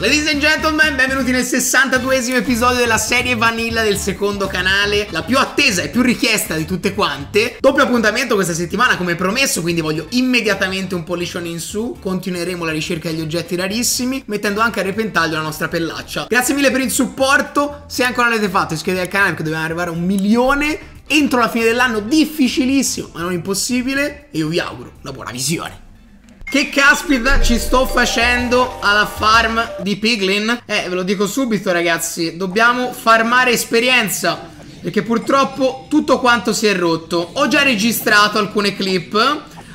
Ladies and gentlemen, benvenuti nel 62esimo episodio della serie Vanilla del secondo canale, la più attesa e più richiesta di tutte quante. Doppio appuntamento questa settimana come promesso, quindi voglio immediatamente un pollicione in su, continueremo la ricerca degli oggetti rarissimi, mettendo anche a repentaglio la nostra pellaccia. Grazie mille per il supporto, se ancora non l'avete fatto iscrivetevi al canale perché dobbiamo arrivare a un milione entro la fine dell'anno, difficilissimo ma non impossibile, e io vi auguro una buona visione. Che caspita ci sto facendo alla farm di Piglin? Eh, ve lo dico subito ragazzi, dobbiamo farmare esperienza perché purtroppo tutto quanto si è rotto. Ho già registrato alcune clip,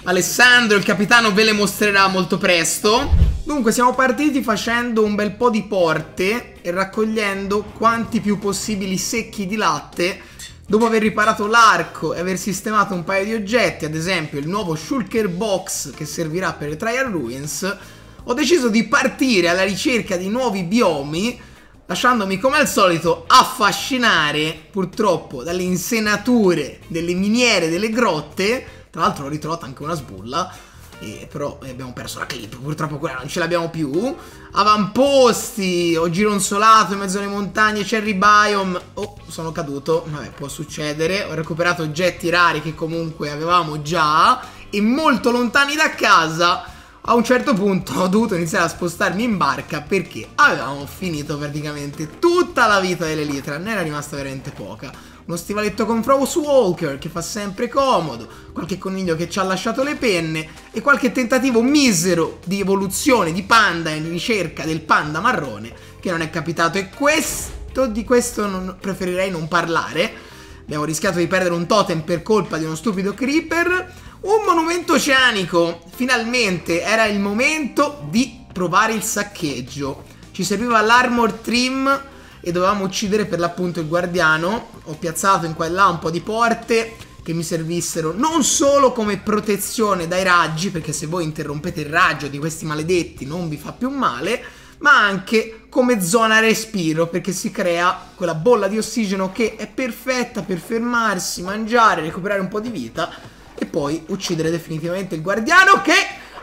Alessandro, il capitano, ve le mostrerà molto presto. Dunque siamo partiti facendo un bel po' di porte e raccogliendo quanti più possibili secchi di latte Dopo aver riparato l'arco e aver sistemato un paio di oggetti, ad esempio il nuovo Shulker Box che servirà per le Trial Ruins, ho deciso di partire alla ricerca di nuovi biomi, lasciandomi come al solito affascinare purtroppo dalle insenature delle miniere delle grotte. Tra l'altro ho ritrovato anche una sbulla e però eh, abbiamo perso la clip, purtroppo quella non ce l'abbiamo più. Avamposti, ho gironzolato in mezzo alle montagne, cherry biome. Oh, sono caduto, vabbè, può succedere. Ho recuperato oggetti rari che comunque avevamo già. E molto lontani da casa, a un certo punto ho dovuto iniziare a spostarmi in barca perché avevamo finito praticamente tutta la vita dell'elitra. Ne era rimasta veramente poca uno stivaletto con Frost Walker che fa sempre comodo, qualche coniglio che ci ha lasciato le penne e qualche tentativo misero di evoluzione di panda in ricerca del panda marrone che non è capitato e questo di questo non, preferirei non parlare. Abbiamo rischiato di perdere un totem per colpa di uno stupido creeper. Un monumento oceanico! Finalmente era il momento di provare il saccheggio. Ci serviva l'armor trim e dovevamo uccidere per l'appunto il guardiano. Ho piazzato in qua e là un po' di porte che mi servissero non solo come protezione dai raggi, perché se voi interrompete il raggio di questi maledetti non vi fa più male, ma anche come zona respiro, perché si crea quella bolla di ossigeno che è perfetta per fermarsi, mangiare, recuperare un po' di vita e poi uccidere definitivamente il guardiano che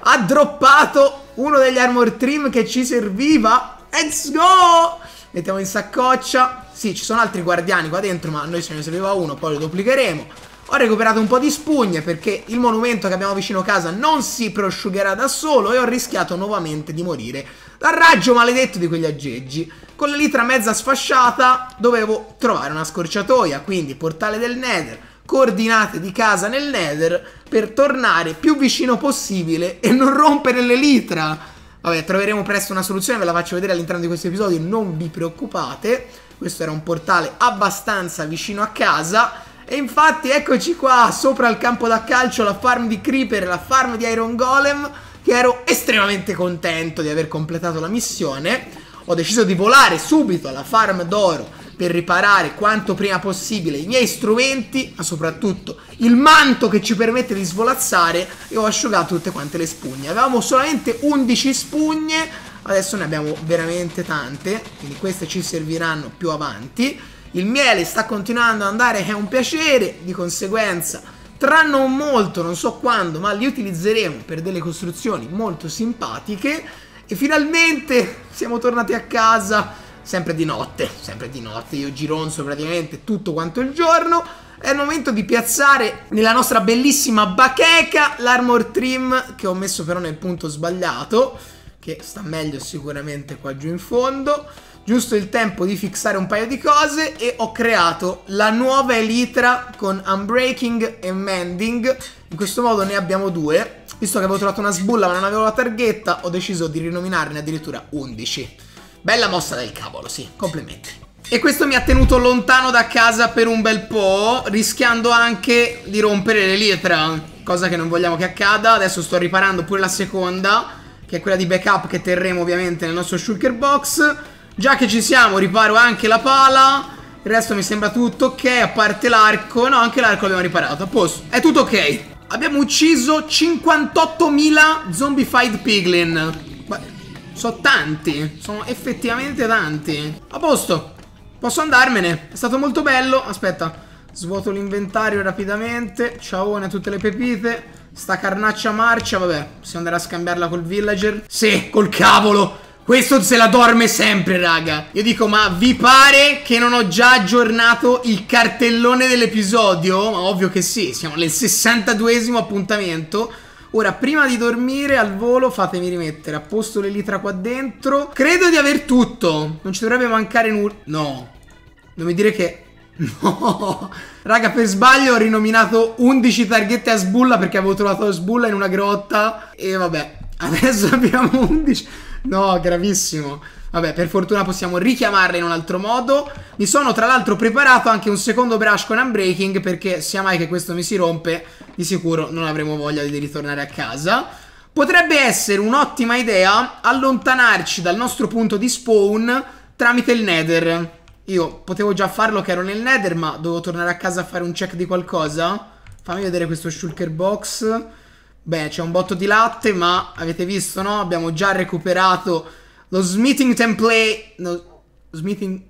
ha droppato uno degli armor trim che ci serviva. Let's go! Mettiamo in saccoccia. Sì, ci sono altri guardiani qua dentro, ma a noi ce ne serviva uno, poi lo duplicheremo. Ho recuperato un po' di spugne perché il monumento che abbiamo vicino casa non si prosciugherà da solo e ho rischiato nuovamente di morire dal raggio maledetto di quegli aggeggi. Con la litra mezza sfasciata dovevo trovare una scorciatoia, quindi portale del Nether, coordinate di casa nel Nether per tornare più vicino possibile e non rompere le litra. Vabbè, troveremo presto una soluzione, ve la faccio vedere all'interno di questo episodio, non vi preoccupate. Questo era un portale abbastanza vicino a casa. E infatti eccoci qua, sopra il campo da calcio, la farm di Creeper, la farm di Iron Golem, che ero estremamente contento di aver completato la missione. Ho deciso di volare subito alla farm d'oro per riparare quanto prima possibile i miei strumenti, ma soprattutto il manto che ci permette di svolazzare e ho asciugato tutte quante le spugne. Avevamo solamente 11 spugne, adesso ne abbiamo veramente tante, quindi queste ci serviranno più avanti. Il miele sta continuando ad andare, è un piacere, di conseguenza tra non molto, non so quando, ma li utilizzeremo per delle costruzioni molto simpatiche. E finalmente siamo tornati a casa, sempre di notte, sempre di notte, io gironzo praticamente tutto quanto il giorno. È il momento di piazzare nella nostra bellissima bacheca l'armor trim che ho messo però nel punto sbagliato, che sta meglio sicuramente qua giù in fondo. Giusto il tempo di fissare un paio di cose e ho creato la nuova elitra con unbreaking e mending in questo modo ne abbiamo due. Visto che avevo trovato una sbulla ma non avevo la targhetta, ho deciso di rinominarne addirittura 11. Bella mossa del cavolo, sì, complimenti. E questo mi ha tenuto lontano da casa per un bel po', rischiando anche di rompere le lietra, cosa che non vogliamo che accada. Adesso sto riparando pure la seconda, che è quella di backup che terremo ovviamente nel nostro shulker box. Già che ci siamo, riparo anche la pala. Il resto mi sembra tutto ok, a parte l'arco. No, anche l'arco l'abbiamo riparato, a posto. È tutto ok. Abbiamo ucciso 58.000 zombified piglin. Sono tanti, sono effettivamente tanti. A posto, posso andarmene. È stato molto bello. Aspetta, svuoto l'inventario rapidamente. Ciao a tutte le pepite. Sta carnaccia marcia, vabbè, possiamo andare a scambiarla col villager. Sì, col cavolo. Questo se la dorme sempre, raga. Io dico, ma vi pare che non ho già aggiornato il cartellone dell'episodio? Ovvio che sì, siamo nel 62esimo appuntamento. Ora, prima di dormire al volo, fatemi rimettere a posto l'elitra qua dentro. Credo di aver tutto. Non ci dovrebbe mancare nulla. No. Non mi dire che... No. Raga, per sbaglio ho rinominato 11 targhette a sbulla perché avevo trovato la sbulla in una grotta. E vabbè, adesso abbiamo 11... No, gravissimo. Vabbè, per fortuna possiamo richiamarla in un altro modo. Mi sono tra l'altro preparato anche un secondo brush con unbreaking perché sia mai che questo mi si rompe, di sicuro non avremo voglia di ritornare a casa. Potrebbe essere un'ottima idea allontanarci dal nostro punto di spawn tramite il nether. Io potevo già farlo che ero nel nether, ma dovevo tornare a casa a fare un check di qualcosa. Fammi vedere questo shulker box. Beh, c'è un botto di latte, ma avete visto, no? Abbiamo già recuperato lo smithing template... No, smithing...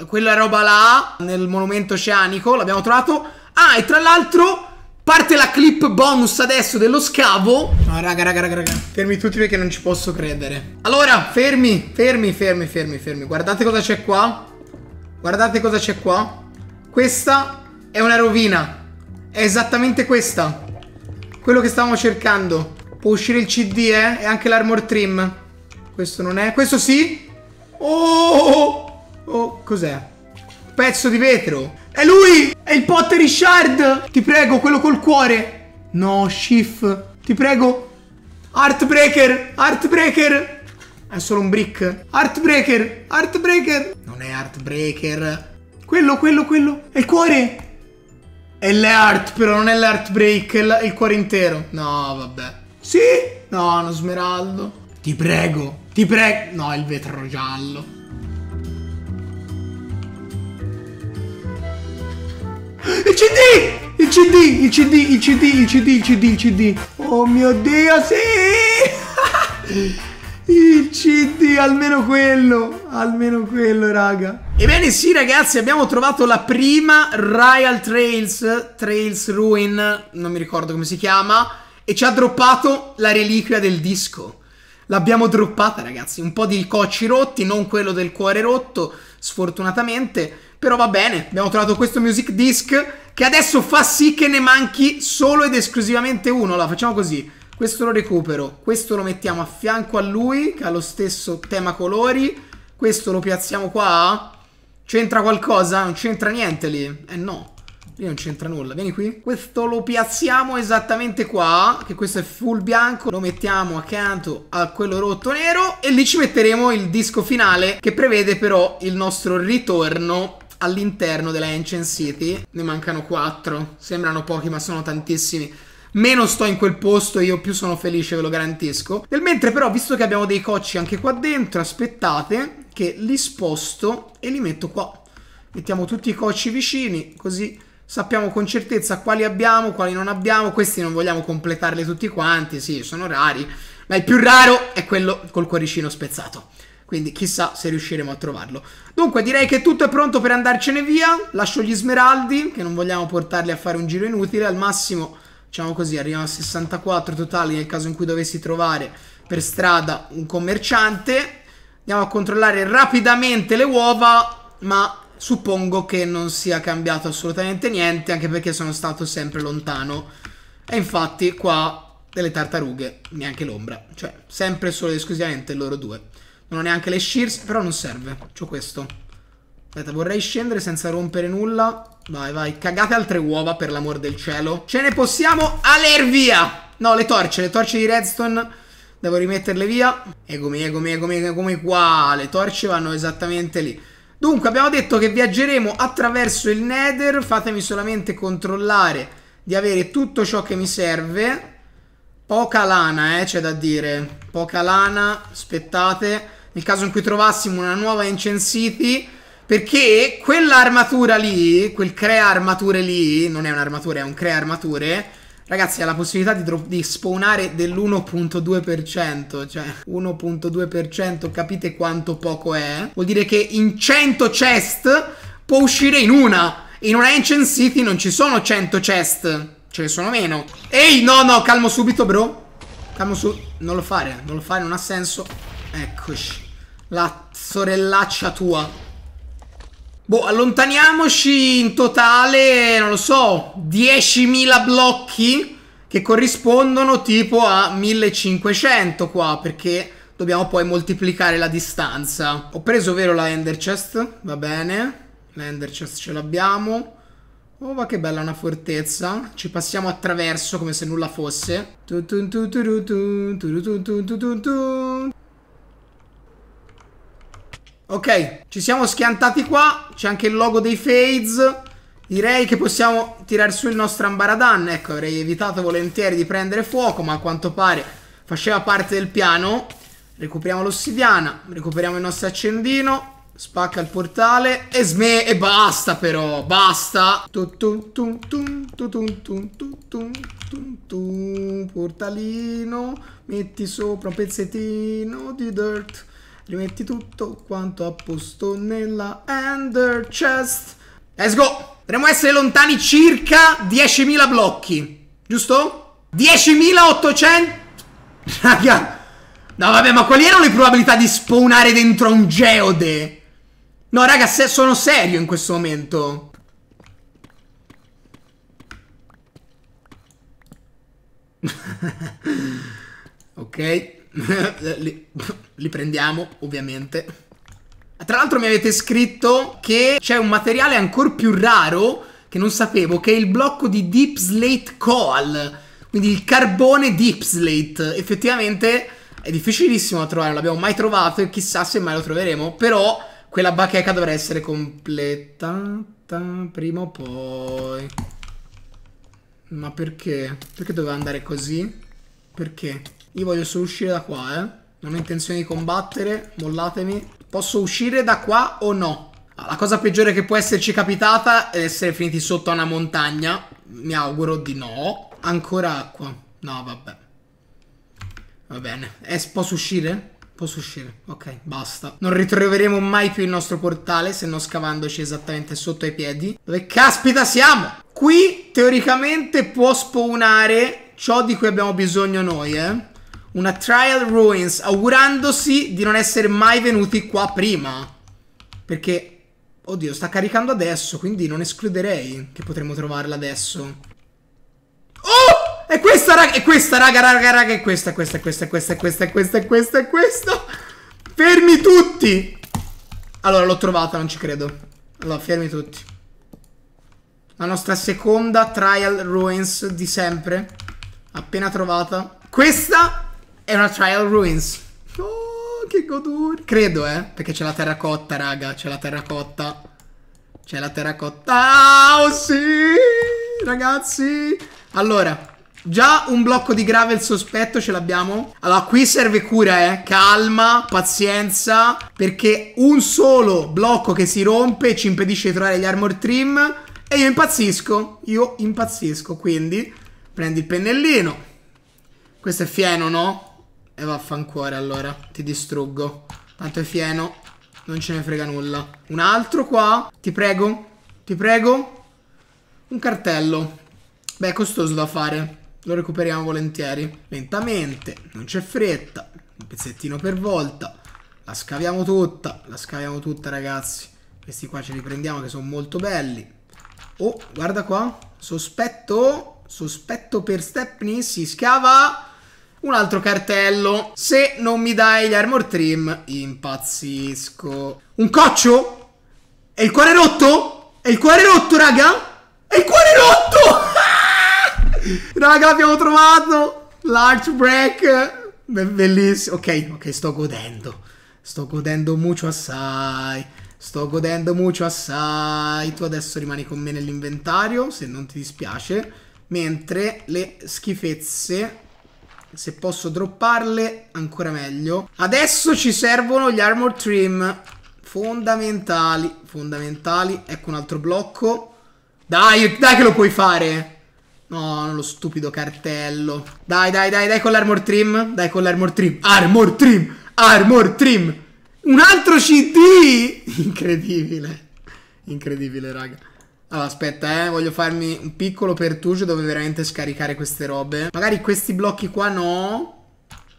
Eh, quella roba là, nel monumento oceanico, l'abbiamo trovato. Ah, e tra l'altro... Parte la clip bonus adesso dello scavo. No, raga, raga, raga, raga. Fermi tutti perché non ci posso credere. Allora, fermi, fermi, fermi, fermi, fermi. Guardate cosa c'è qua. Guardate cosa c'è qua. Questa è una rovina. È esattamente questa. Quello che stavamo cercando. Può uscire il CD, eh? E anche l'armor trim. Questo non è. Questo sì? Oh! Oh, cos'è? Pezzo di vetro. È lui! È il Potter Shard! Ti prego, quello col cuore. No, Shift. Ti prego. Heartbreaker! Heartbreaker! È solo un brick. Heartbreaker! Heartbreaker! Non è Heartbreaker. Quello, quello, quello. È il cuore! È l'art, però non è l'heartbreak, è il cuore intero. No, vabbè. Sì? No, uno smeraldo. Ti prego, ti prego. No, il vetro giallo. Il CD! Il CD, il CD, il CD, il CD, il CD, il CD. Oh mio Dio, sì! il CD, almeno quello, almeno quello, raga. Ebbene sì ragazzi, abbiamo trovato la prima Royal Trails, Trails Ruin, non mi ricordo come si chiama, e ci ha droppato la reliquia del disco. L'abbiamo droppata ragazzi, un po' di cocci rotti, non quello del cuore rotto, sfortunatamente, però va bene, abbiamo trovato questo music disc che adesso fa sì che ne manchi solo ed esclusivamente uno, la facciamo così, questo lo recupero, questo lo mettiamo a fianco a lui, che ha lo stesso tema colori, questo lo piazziamo qua C'entra qualcosa? Non c'entra niente lì. Eh no. Lì non c'entra nulla. Vieni qui. Questo lo piazziamo esattamente qua. Che questo è full bianco. Lo mettiamo accanto a quello rotto nero. E lì ci metteremo il disco finale. Che prevede però il nostro ritorno all'interno della Ancient City. Ne mancano quattro. Sembrano pochi ma sono tantissimi meno sto in quel posto io più sono felice, ve lo garantisco. Nel mentre però, visto che abbiamo dei cocci anche qua dentro, aspettate, che li sposto e li metto qua. Mettiamo tutti i cocci vicini, così sappiamo con certezza quali abbiamo, quali non abbiamo. Questi non vogliamo completarli tutti quanti, sì, sono rari. Ma il più raro è quello col cuoricino spezzato. Quindi chissà se riusciremo a trovarlo. Dunque direi che tutto è pronto per andarcene via. Lascio gli smeraldi, che non vogliamo portarli a fare un giro inutile. Al massimo, diciamo così, arriviamo a 64 totali nel caso in cui dovessi trovare per strada un commerciante Andiamo a controllare rapidamente le uova, ma suppongo che non sia cambiato assolutamente niente, anche perché sono stato sempre lontano. E infatti qua delle tartarughe, neanche l'ombra. Cioè, sempre solo ed esclusivamente loro due. Non ho neanche le shears, però non serve. C'ho questo. Aspetta, vorrei scendere senza rompere nulla. Vai, vai. Cagate altre uova, per l'amor del cielo. Ce ne possiamo aller via! No, le torce, le torce di redstone Devo rimetterle via. Egomi, egomi, egomi, egomi qua. Le torce vanno esattamente lì. Dunque, abbiamo detto che viaggeremo attraverso il Nether. Fatemi solamente controllare di avere tutto ciò che mi serve. Poca lana, eh, c'è da dire. Poca lana, aspettate. Nel caso in cui trovassimo una nuova incensiti. Perché quell'armatura lì, quel crea armature lì, non è un'armatura, è un crea armature Ragazzi, ha la possibilità di, di spawnare dell'1.2%, cioè 1.2%, capite quanto poco è? Vuol dire che in 100 chest può uscire in una. In una Ancient City non ci sono 100 chest, ce ne sono meno. Ehi, no, no, calmo subito, bro. Calmo su... Non lo fare, non lo fare, non ha senso. Eccoci. La sorellaccia tua. Boh, allontaniamoci in totale, non lo so, 10.000 blocchi che corrispondono tipo a 1500 qua, perché dobbiamo poi moltiplicare la distanza. Ho preso vero la Ender Chest, va bene, la Ender Chest ce l'abbiamo. Oh, ma che bella una fortezza. Ci passiamo attraverso come se nulla fosse. Ok, ci siamo schiantati qua. C'è anche il logo dei Fades. Direi che possiamo tirare su il nostro Ambaradan. Ecco, avrei evitato volentieri di prendere fuoco, ma a quanto pare faceva parte del piano. Recuperiamo l'ossidiana, recuperiamo il nostro accendino. Spacca il portale e sme... E basta però, basta. Portalino, metti sopra un pezzettino di dirt rimetti tutto quanto a posto nella ender chest. Let's go! Dovremmo essere lontani circa 10.000 blocchi, giusto? 10.800... Raga... No vabbè, ma quali erano le probabilità di spawnare dentro un geode? No raga, se sono serio in questo momento. ok. Li prendiamo, ovviamente. Tra l'altro mi avete scritto che c'è un materiale ancora più raro che non sapevo, che è il blocco di Deep Slate Coal. Quindi il carbone Deep Slate. Effettivamente è difficilissimo da trovare, non l'abbiamo mai trovato e chissà se mai lo troveremo. Però quella bacheca dovrà essere completata prima o poi. Ma perché? Perché doveva andare così? Perché? Io voglio solo uscire da qua, eh. Non ho intenzione di combattere, mollatemi. Posso uscire da qua o no? Ah, la cosa peggiore che può esserci capitata è essere finiti sotto a una montagna. Mi auguro di no. Ancora acqua. No, vabbè. Va bene. Eh, posso uscire? Posso uscire. Ok, basta. Non ritroveremo mai più il nostro portale se non scavandoci esattamente sotto ai piedi. Dove caspita siamo? Qui, teoricamente, può spawnare ciò di cui abbiamo bisogno noi, eh una Trial Ruins, augurandosi di non essere mai venuti qua prima. Perché, oddio, sta caricando adesso, quindi non escluderei che potremmo trovarla adesso. Oh! È questa, raga, è questa, raga, raga, raga, è questa, è questa, è questa, è questa, è questa, è questa, è questa, è questa. Fermi tutti! Allora, l'ho trovata, non ci credo. Allora, fermi tutti. La nostra seconda Trial Ruins di sempre. Appena trovata. Questa era Trial Ruins. Oh, che godura. Credo, eh. Perché c'è la terracotta, raga. C'è la terracotta. C'è la terracotta. Oh, sì! Ragazzi. Allora, Già un blocco di gravel sospetto ce l'abbiamo. Allora, qui serve cura, eh. Calma, pazienza. Perché un solo blocco che si rompe ci impedisce di trovare gli armor trim. E io impazzisco. Io impazzisco. Quindi, prendi il pennellino. Questo è fieno, no? E vaffancuore allora. Ti distruggo. Tanto è fieno. Non ce ne frega nulla. Un altro qua. Ti prego. Ti prego. Un cartello. Beh, è costoso da fare. Lo recuperiamo volentieri. Lentamente. Non c'è fretta. Un pezzettino per volta. La scaviamo tutta. La scaviamo tutta, ragazzi. Questi qua ce li prendiamo che sono molto belli. Oh, guarda qua. Sospetto. Sospetto per Stepney. Si scava. Un altro cartello. Se non mi dai gli armor trim, impazzisco. Un coccio? E il cuore rotto? E il cuore rotto, raga? E il cuore rotto! raga, abbiamo trovato l'arch break. Bellissimo. Ok, ok, sto godendo. Sto godendo mucho assai. Sto godendo mucho assai. Tu adesso rimani con me nell'inventario, se non ti dispiace. Mentre le schifezze se posso dropparle, ancora meglio. Adesso ci servono gli armor trim. Fondamentali, fondamentali. Ecco un altro blocco. Dai, dai che lo puoi fare. No, non lo stupido cartello. Dai, dai, dai, dai con l'armor trim. Dai con l'armor trim. Armor trim. Armor trim. Un altro CD. Incredibile. Incredibile, raga. Allora, aspetta, eh, voglio farmi un piccolo pertugio dove veramente scaricare queste robe. Magari questi blocchi qua no.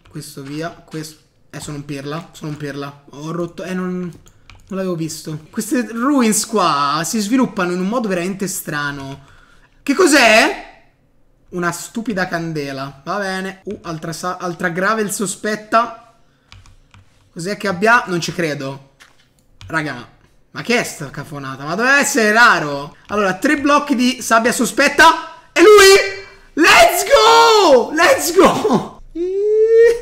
Questo via, questo... Eh, sono un pirla, sono un pirla. Ho rotto... Eh, non... Non l'avevo visto. Queste ruins qua si sviluppano in un modo veramente strano. Che cos'è? Una stupida candela. Va bene. Uh, altra, altra gravel sospetta. Cos'è che abbia? Non ci credo. Raga, ma che è sta cafonata? Ma doveva essere raro. Allora, tre blocchi di sabbia sospetta. E lui... Let's go! Let's go!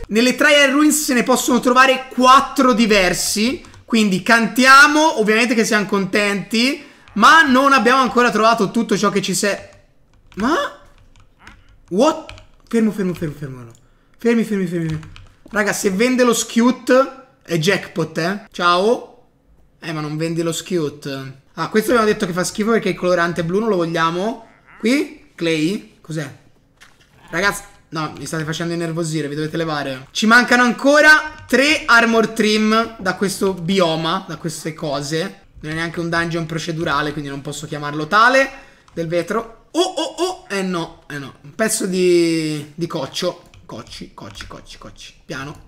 Nelle trial ruins se ne possono trovare quattro diversi. Quindi cantiamo, ovviamente che siamo contenti. Ma non abbiamo ancora trovato tutto ciò che ci serve. Ma? What? Fermo, fermo, fermo, fermo. No. Fermi, fermi, fermi. Raga, se vende lo skewt è jackpot, eh. Ciao. Eh, ma non vendi lo scute. Ah, questo abbiamo detto che fa schifo perché il colorante blu non lo vogliamo. Qui? Clay? Cos'è? Ragazzi, no, mi state facendo innervosire, vi dovete levare. Ci mancano ancora tre armor trim da questo bioma, da queste cose. Non è neanche un dungeon procedurale, quindi non posso chiamarlo tale. Del vetro. Oh, oh, oh! Eh no, eh no. Un pezzo di, di coccio. Cocci, cocci, cocci, cocci. Piano.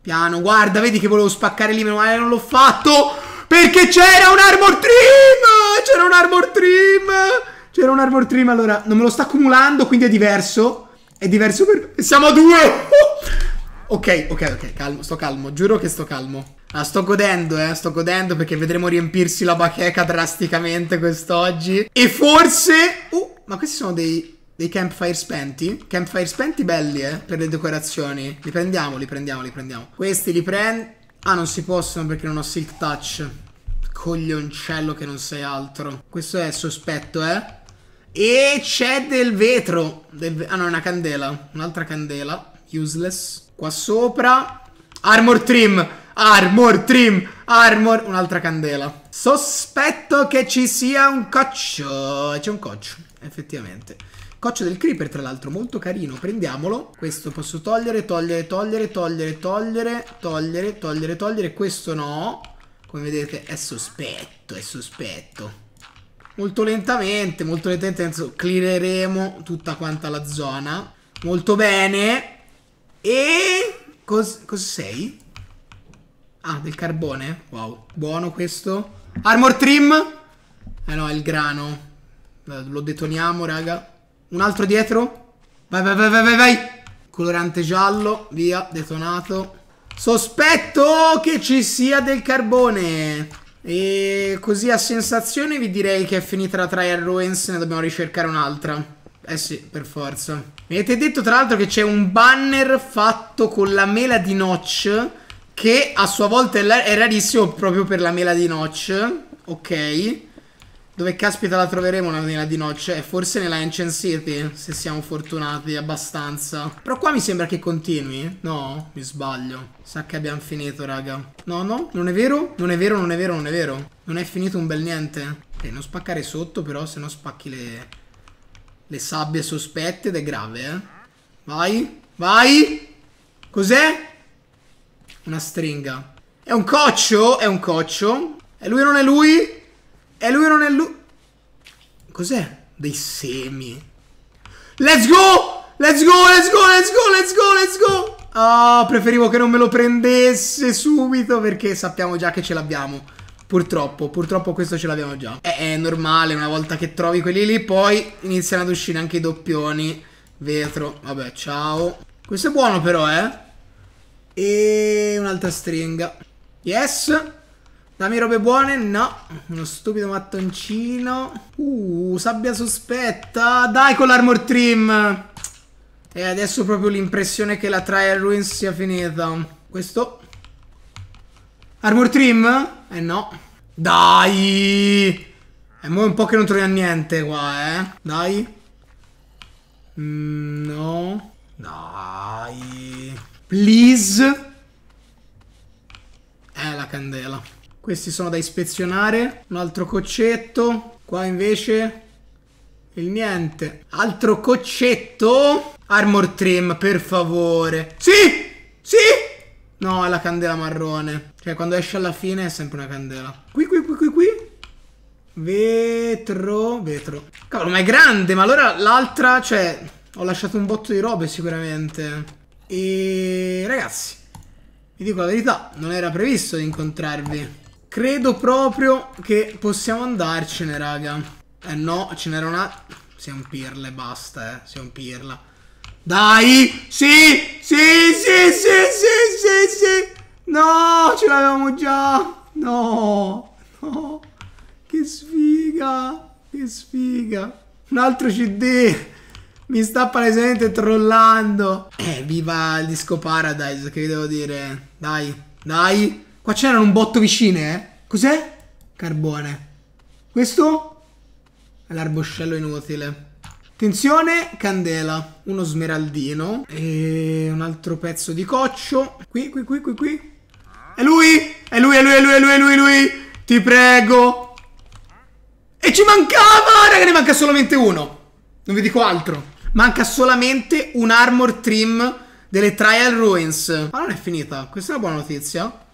Piano, guarda, vedi che volevo spaccare lì, meno male non l'ho fatto! Perché c'era un armor trim! C'era un armor trim! C'era un armor trim, allora non me lo sta accumulando, quindi è diverso. È diverso per... Siamo a due! Oh! ok, ok, ok, calmo, sto calmo, giuro che sto calmo. Ah, sto godendo, eh, sto godendo perché vedremo riempirsi la bacheca drasticamente quest'oggi. E forse... Uh, ma questi sono dei dei campfire spenti. Campfire spenti belli, eh, per le decorazioni. Li prendiamo, li prendiamo, li prendiamo. Questi li prendo. Ah, non si possono perché non ho silk touch. Coglioncello che non sei altro. Questo è sospetto, eh? E c'è del vetro. Del ve ah, no, è una candela. Un'altra candela. Useless. Qua sopra. Armor trim. Armor trim. Armor. Un'altra candela. Sospetto che ci sia un coccio. C'è un coccio, effettivamente. Coccio del creeper, tra l'altro, molto carino. Prendiamolo. Questo posso togliere, togliere, togliere, togliere, togliere, togliere, togliere, togliere. Questo no. Come vedete è sospetto, è sospetto. Molto lentamente, molto lentamente, adesso cleareremo tutta quanta la zona. Molto bene. E... Cos cosa sei? Ah, del carbone? Wow. Buono questo. Armor trim? Eh no, è il grano. Lo detoniamo, raga. Un altro dietro. Vai, vai, vai, vai, vai, vai. Colorante giallo, via, detonato. Sospetto che ci sia del carbone. E così a sensazione vi direi che è finita la trial ruins, ne dobbiamo ricercare un'altra. Eh sì, per forza. Mi avete detto tra l'altro che c'è un banner fatto con la mela di Notch, che a sua volta è rarissimo proprio per la mela di Notch. Ok. Dove caspita la troveremo una nena di noce? Forse nella Ancient City, se siamo fortunati abbastanza. Però qua mi sembra che continui. Eh? No, mi sbaglio. Sa che abbiamo finito, raga. No, no, non è vero? Non è vero, non è vero, non è vero. Non è finito un bel niente. Ok, eh, non spaccare sotto, però, se no spacchi le... Le sabbie sospette ed è grave, eh. Vai, vai! Cos'è? Una stringa. È un coccio? È un coccio. E lui non è lui? È lui o non è lui. Cos'è? Dei semi. Let's go! Let's go, let's go, let's go, let's go, let's go! Ah, oh, preferivo che non me lo prendesse subito perché sappiamo già che ce l'abbiamo. Purtroppo, purtroppo questo ce l'abbiamo già. È, è, normale, una volta che trovi quelli lì, poi iniziano ad uscire anche i doppioni. Vetro, vabbè, ciao. Questo è buono però, eh. E un'altra stringa. Yes. Dammi robe buone? No. Uno stupido mattoncino. Uh, sabbia sospetta. Dai con l'armor trim. E adesso proprio l'impressione che la trial ruins sia finita. Questo. Armor trim? Eh no. Dai. E mo è un po' che non troviamo niente qua, eh. Dai. Mm, no. Dai. Please. Eh, la candela. Questi sono da ispezionare. Un altro coccetto. Qua invece il niente. Altro coccetto. Armor trim, per favore. Sì! Sì! No, è la candela marrone. Cioè, quando esce alla fine è sempre una candela. Qui, qui, qui, qui, qui. Vetro, vetro. Cavolo, ma è grande, ma allora l'altra, cioè... Ho lasciato un botto di robe sicuramente. E... Ragazzi, vi dico la verità, non era previsto di incontrarvi. Credo proprio che possiamo andarcene, raga. Eh no, ce n'era una... Siamo pirle, basta, eh. Siamo pirla. Dai! Sì! Sì, sì, sì, sì, sì, sì! No, ce l'avevamo già! No! No! Che sfiga! Che sfiga! Un altro CD! Mi sta palesemente trollando! Eh, viva il disco Paradise, che vi devo dire? Dai, dai! Qua c'erano un botto vicine, eh. Cos'è? Carbone. Questo? È l'arboscello inutile. Attenzione, candela, uno smeraldino e un altro pezzo di coccio. Qui, qui, qui, qui, qui. È lui! È lui, è lui, è lui, è lui, è lui, lui! Ti prego! E ci mancava! Raga, ne manca solamente uno. Non vi dico altro. Manca solamente un armor trim delle Trial Ruins. Ma non è finita. Questa è una buona notizia.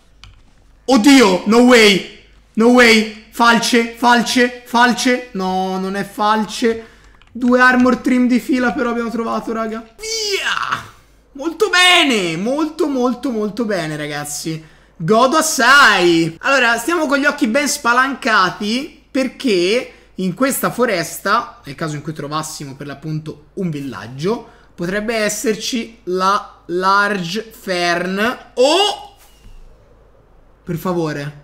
Oddio, no way. No way. Falce, falce, falce. No, non è falce. Due armor trim di fila però abbiamo trovato, raga. Via! Molto bene, molto molto molto bene, ragazzi. Godo assai! Allora, stiamo con gli occhi ben spalancati perché in questa foresta, nel caso in cui trovassimo per l'appunto un villaggio, potrebbe esserci la large fern o per favore.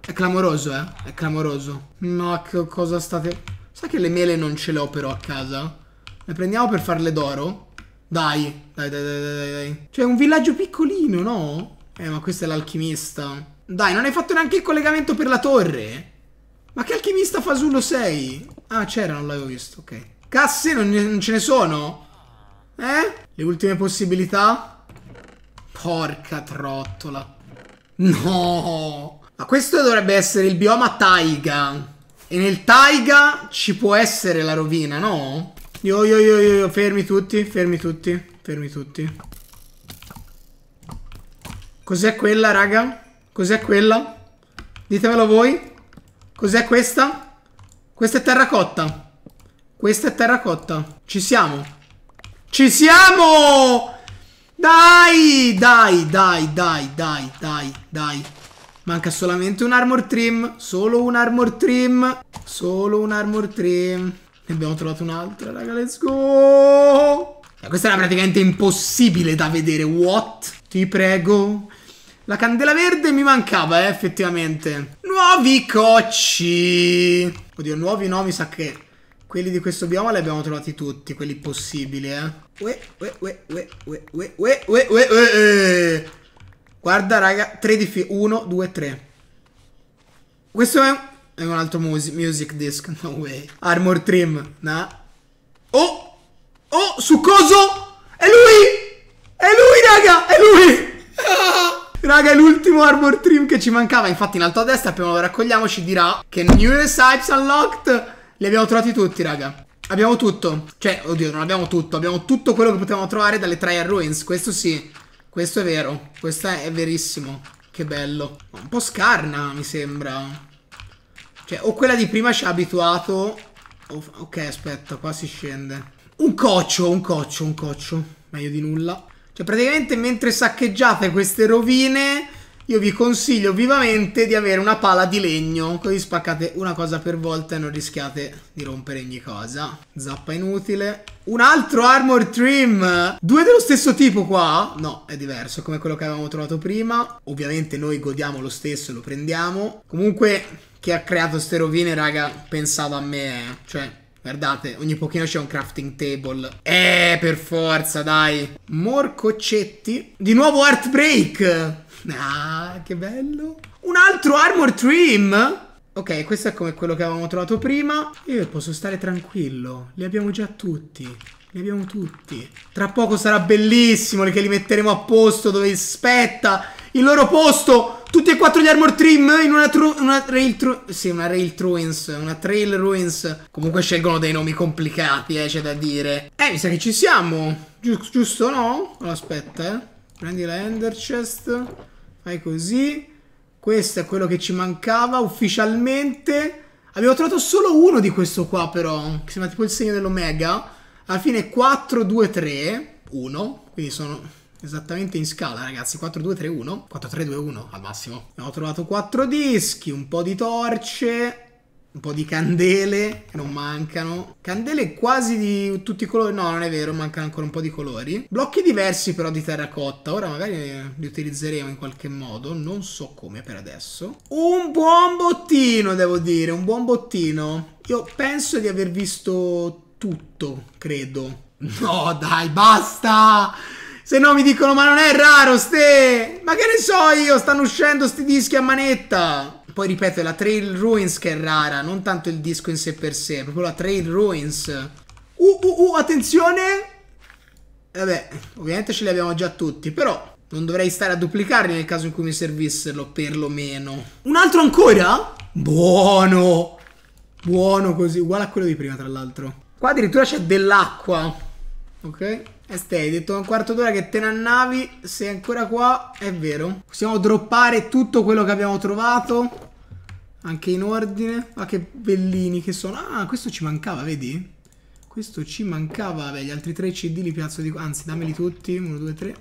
È clamoroso, eh. È clamoroso. Ma che cosa state... Sai che le mele non ce le ho però a casa? Le prendiamo per farle d'oro? Dai, dai, dai, dai, dai, dai. Cioè, è un villaggio piccolino, no? Eh, ma questo è l'alchimista. Dai, non hai fatto neanche il collegamento per la torre? Ma che alchimista fasullo sei? Ah, c'era, non l'avevo visto, ok. Casse, non ce ne sono? Eh? Le ultime possibilità? Porca trottola. No! Ma questo dovrebbe essere il bioma taiga. E nel taiga ci può essere la rovina, no? Io, io, io, io, fermi tutti, fermi tutti, fermi tutti. Cos'è quella, raga? Cos'è quella? Ditemelo voi. Cos'è questa? Questa è terracotta. Questa è terracotta. Ci siamo. Ci siamo! Dai, dai, dai, dai, dai, dai, dai. Manca solamente un armor trim. Solo un armor trim. Solo un armor trim. Ne abbiamo trovato un'altra, raga, let's go. Questa era praticamente impossibile da vedere. What? Ti prego. La candela verde mi mancava, eh, effettivamente. Nuovi cocci. Oddio, nuovi no, mi sa che quelli di questo bioma li abbiamo trovati tutti, quelli possibili, eh. Uè, uè, uè, uè, uè, uè, ue, ue, ue, ue. Guarda, raga, 3 di fila. 1, 2, 3. Questo è un, è un altro music, music disc, no way. Armor trim, no. Oh! Oh, su coso! È lui! È lui, raga! È lui! Raga, è l'ultimo armor trim che ci mancava. Infatti, in alto a destra, appena lo raccogliamo, ci dirà che New Types Unlocked li abbiamo trovati tutti, raga. Abbiamo tutto. Cioè, oddio, non abbiamo tutto. Abbiamo tutto quello che potevamo trovare dalle Trial Ruins. Questo sì. Questo è vero. Questo è verissimo. Che bello. Un po' scarna, mi sembra. Cioè, o quella di prima ci ha abituato... Ok, aspetta, qua si scende. Un coccio, un coccio, un coccio. Meglio di nulla. Cioè, praticamente mentre saccheggiate queste rovine io vi consiglio vivamente di avere una pala di legno, così spaccate una cosa per volta e non rischiate di rompere ogni cosa. Zappa inutile. Un altro armor trim! Due dello stesso tipo qua? No, è diverso, come quello che avevamo trovato prima. Ovviamente noi godiamo lo stesso, lo prendiamo. Comunque, chi ha creato ste rovine, raga, pensava a me, eh. cioè... Guardate, ogni pochino c'è un crafting table. Eh, per forza, dai. Morcoccetti. Di nuovo Heartbreak. Ah, che bello. Un altro armor trim? Ok, questo è come quello che avevamo trovato prima. Io posso stare tranquillo. Li abbiamo già tutti. Li abbiamo tutti. Tra poco sarà bellissimo che li metteremo a posto dove spetta il loro posto. Tutti e quattro gli armor trim in una, tru una rail tru Sì, una rail truins. Una trail ruins. Comunque scelgono dei nomi complicati, eh, c'è da dire. Eh, mi sa che ci siamo. Gi giusto, no? Allora, aspetta, eh. Prendi la ender chest fai così, questo è quello che ci mancava ufficialmente. Abbiamo trovato solo uno di questo qua però, che sembra tipo il segno dell'omega. Alla fine 4, 2, 3, 1, quindi sono esattamente in scala ragazzi, 4, 2, 3, 1, 4, 3, 2, 1 al massimo. Abbiamo trovato 4 dischi, un po' di torce, un po' di candele che non mancano. Candele quasi di tutti i colori. No, non è vero, mancano ancora un po' di colori. Blocchi diversi però di terracotta. Ora magari li utilizzeremo in qualche modo. Non so come per adesso. Un buon bottino, devo dire. Un buon bottino. Io penso di aver visto tutto, credo. No, dai, basta! Se no mi dicono, ma non è raro, ste! Ma che ne so io, stanno uscendo sti dischi a manetta! Poi ripeto, è la Trail Ruins che è rara, non tanto il disco in sé per sé, è proprio la Trail Ruins. Uh, uh, uh, attenzione! Vabbè, eh ovviamente ce li abbiamo già tutti, però non dovrei stare a duplicarli nel caso in cui mi servissero, perlomeno. Un altro ancora? Buono! Buono così, uguale a quello di prima, tra l'altro. Qua addirittura c'è dell'acqua. Ok. E stai, hai detto un quarto d'ora che te ne annavi, sei ancora qua, è vero. Possiamo droppare tutto quello che abbiamo trovato, anche in ordine. Ma che bellini che sono. Ah, questo ci mancava, vedi? Questo ci mancava, vabbè, gli altri tre CD li piazzo di qua, anzi dammeli tutti, Uno, due, tre.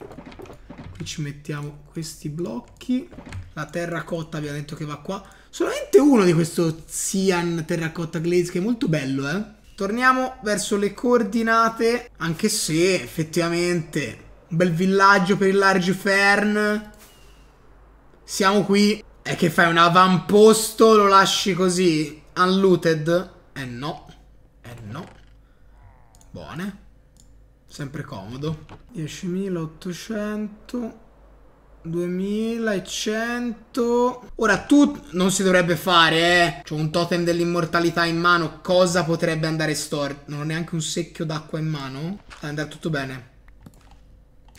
Qui ci mettiamo questi blocchi. La terracotta abbiamo detto che va qua. Solamente uno di questo Cyan terracotta glaze che è molto bello, eh. Torniamo verso le coordinate, anche se effettivamente un bel villaggio per il large fern. Siamo qui. È che fai un avamposto, lo lasci così, unlooted? Eh no, eh no. Buone. Sempre comodo. 10.800. 2100 Ora tu non si dovrebbe fare eh C'ho un totem dell'immortalità in mano Cosa potrebbe andare storto? Non ho neanche un secchio d'acqua in mano Deve andare tutto bene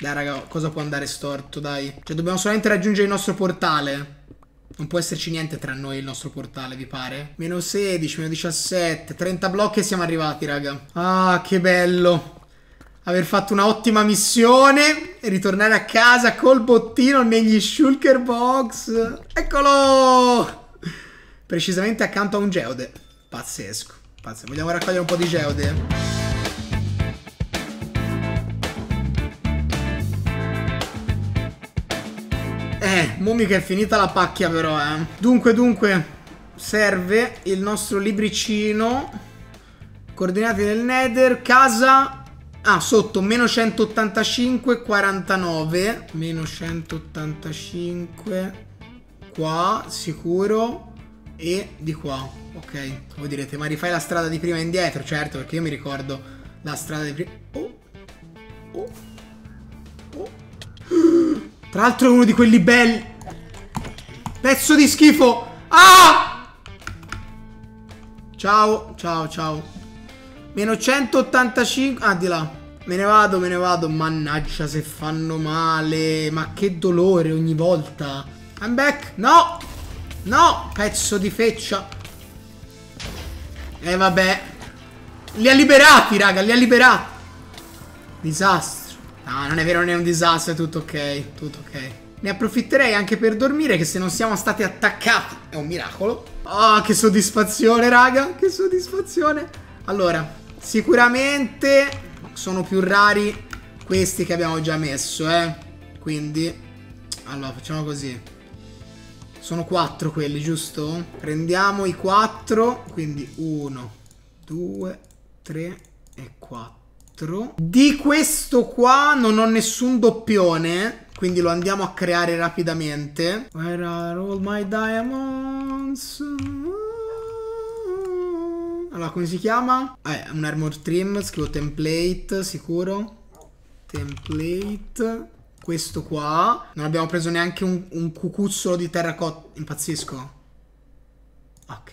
Dai raga cosa può andare storto dai Cioè dobbiamo solamente raggiungere il nostro portale non può esserci niente tra noi il nostro portale, vi pare? Meno 16, meno 17, 30 blocchi e siamo arrivati, raga. Ah, che bello aver fatto un'ottima missione e ritornare a casa col bottino negli shulker box. Eccolo! Precisamente accanto a un geode. Pazzesco, pazzesco. Vogliamo raccogliere un po' di geode? Eh, mommi che è finita la pacchia però, eh. Dunque, dunque, serve il nostro libricino. Coordinati del Nether, casa, Ah, sotto meno 185, 49. Meno 185. Qua, sicuro. E di qua. Ok. Voi direte, ma rifai la strada di prima e indietro? Certo, perché io mi ricordo la strada di prima... Oh. Oh. Oh. Tra l'altro è uno di quelli belli. Pezzo di schifo. Ah! Ciao, ciao, ciao. Meno 185. Ah, di là. Me ne vado, me ne vado. Mannaggia se fanno male. Ma che dolore ogni volta. I'm back. No. No. Pezzo di feccia. E eh, vabbè. Li ha liberati, raga. Li ha liberati. Disastro. No, non è vero, non è un disastro. È tutto ok. Tutto ok. Ne approfitterei anche per dormire che se non siamo stati attaccati è un miracolo. Oh, che soddisfazione, raga. Che soddisfazione. Allora, Sicuramente sono più rari questi che abbiamo già messo, eh. Quindi, allora, facciamo così. Sono quattro quelli, giusto? Prendiamo i quattro, quindi uno, due, tre e quattro. Di questo qua non ho nessun doppione, quindi lo andiamo a creare rapidamente. Where are all my diamonds? Allora, come si chiama? Eh, un armor trim, scrivo template, sicuro. Template. Questo qua. Non abbiamo preso neanche un, un cucuzzolo di terracotta. Impazzisco. Ok.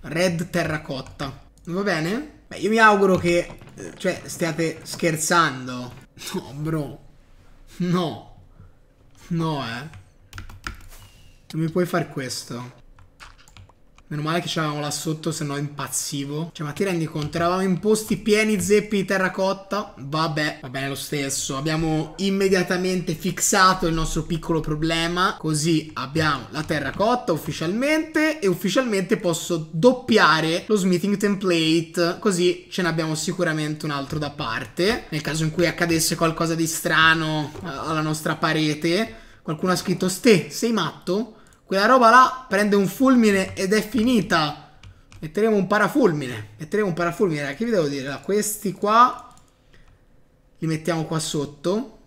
Red terracotta. Non Va bene? Beh, io mi auguro che... Eh, cioè, stiate scherzando. No, bro. No. No, eh. Non mi puoi fare questo. Meno male che c'avevamo là sotto, se no impazzivo. Cioè, ma ti rendi conto? Eravamo in posti pieni zeppi di terracotta. Vabbè, va bene lo stesso. Abbiamo immediatamente fissato il nostro piccolo problema. Così abbiamo la terracotta ufficialmente e ufficialmente posso doppiare lo smithing template. Così ce ne abbiamo sicuramente un altro da parte. Nel caso in cui accadesse qualcosa di strano eh, alla nostra parete. Qualcuno ha scritto, Ste, sei matto? Quella roba là prende un fulmine ed è finita. Metteremo un parafulmine. Metteremo un parafulmine. Che vi devo dire? Questi qua li mettiamo qua sotto.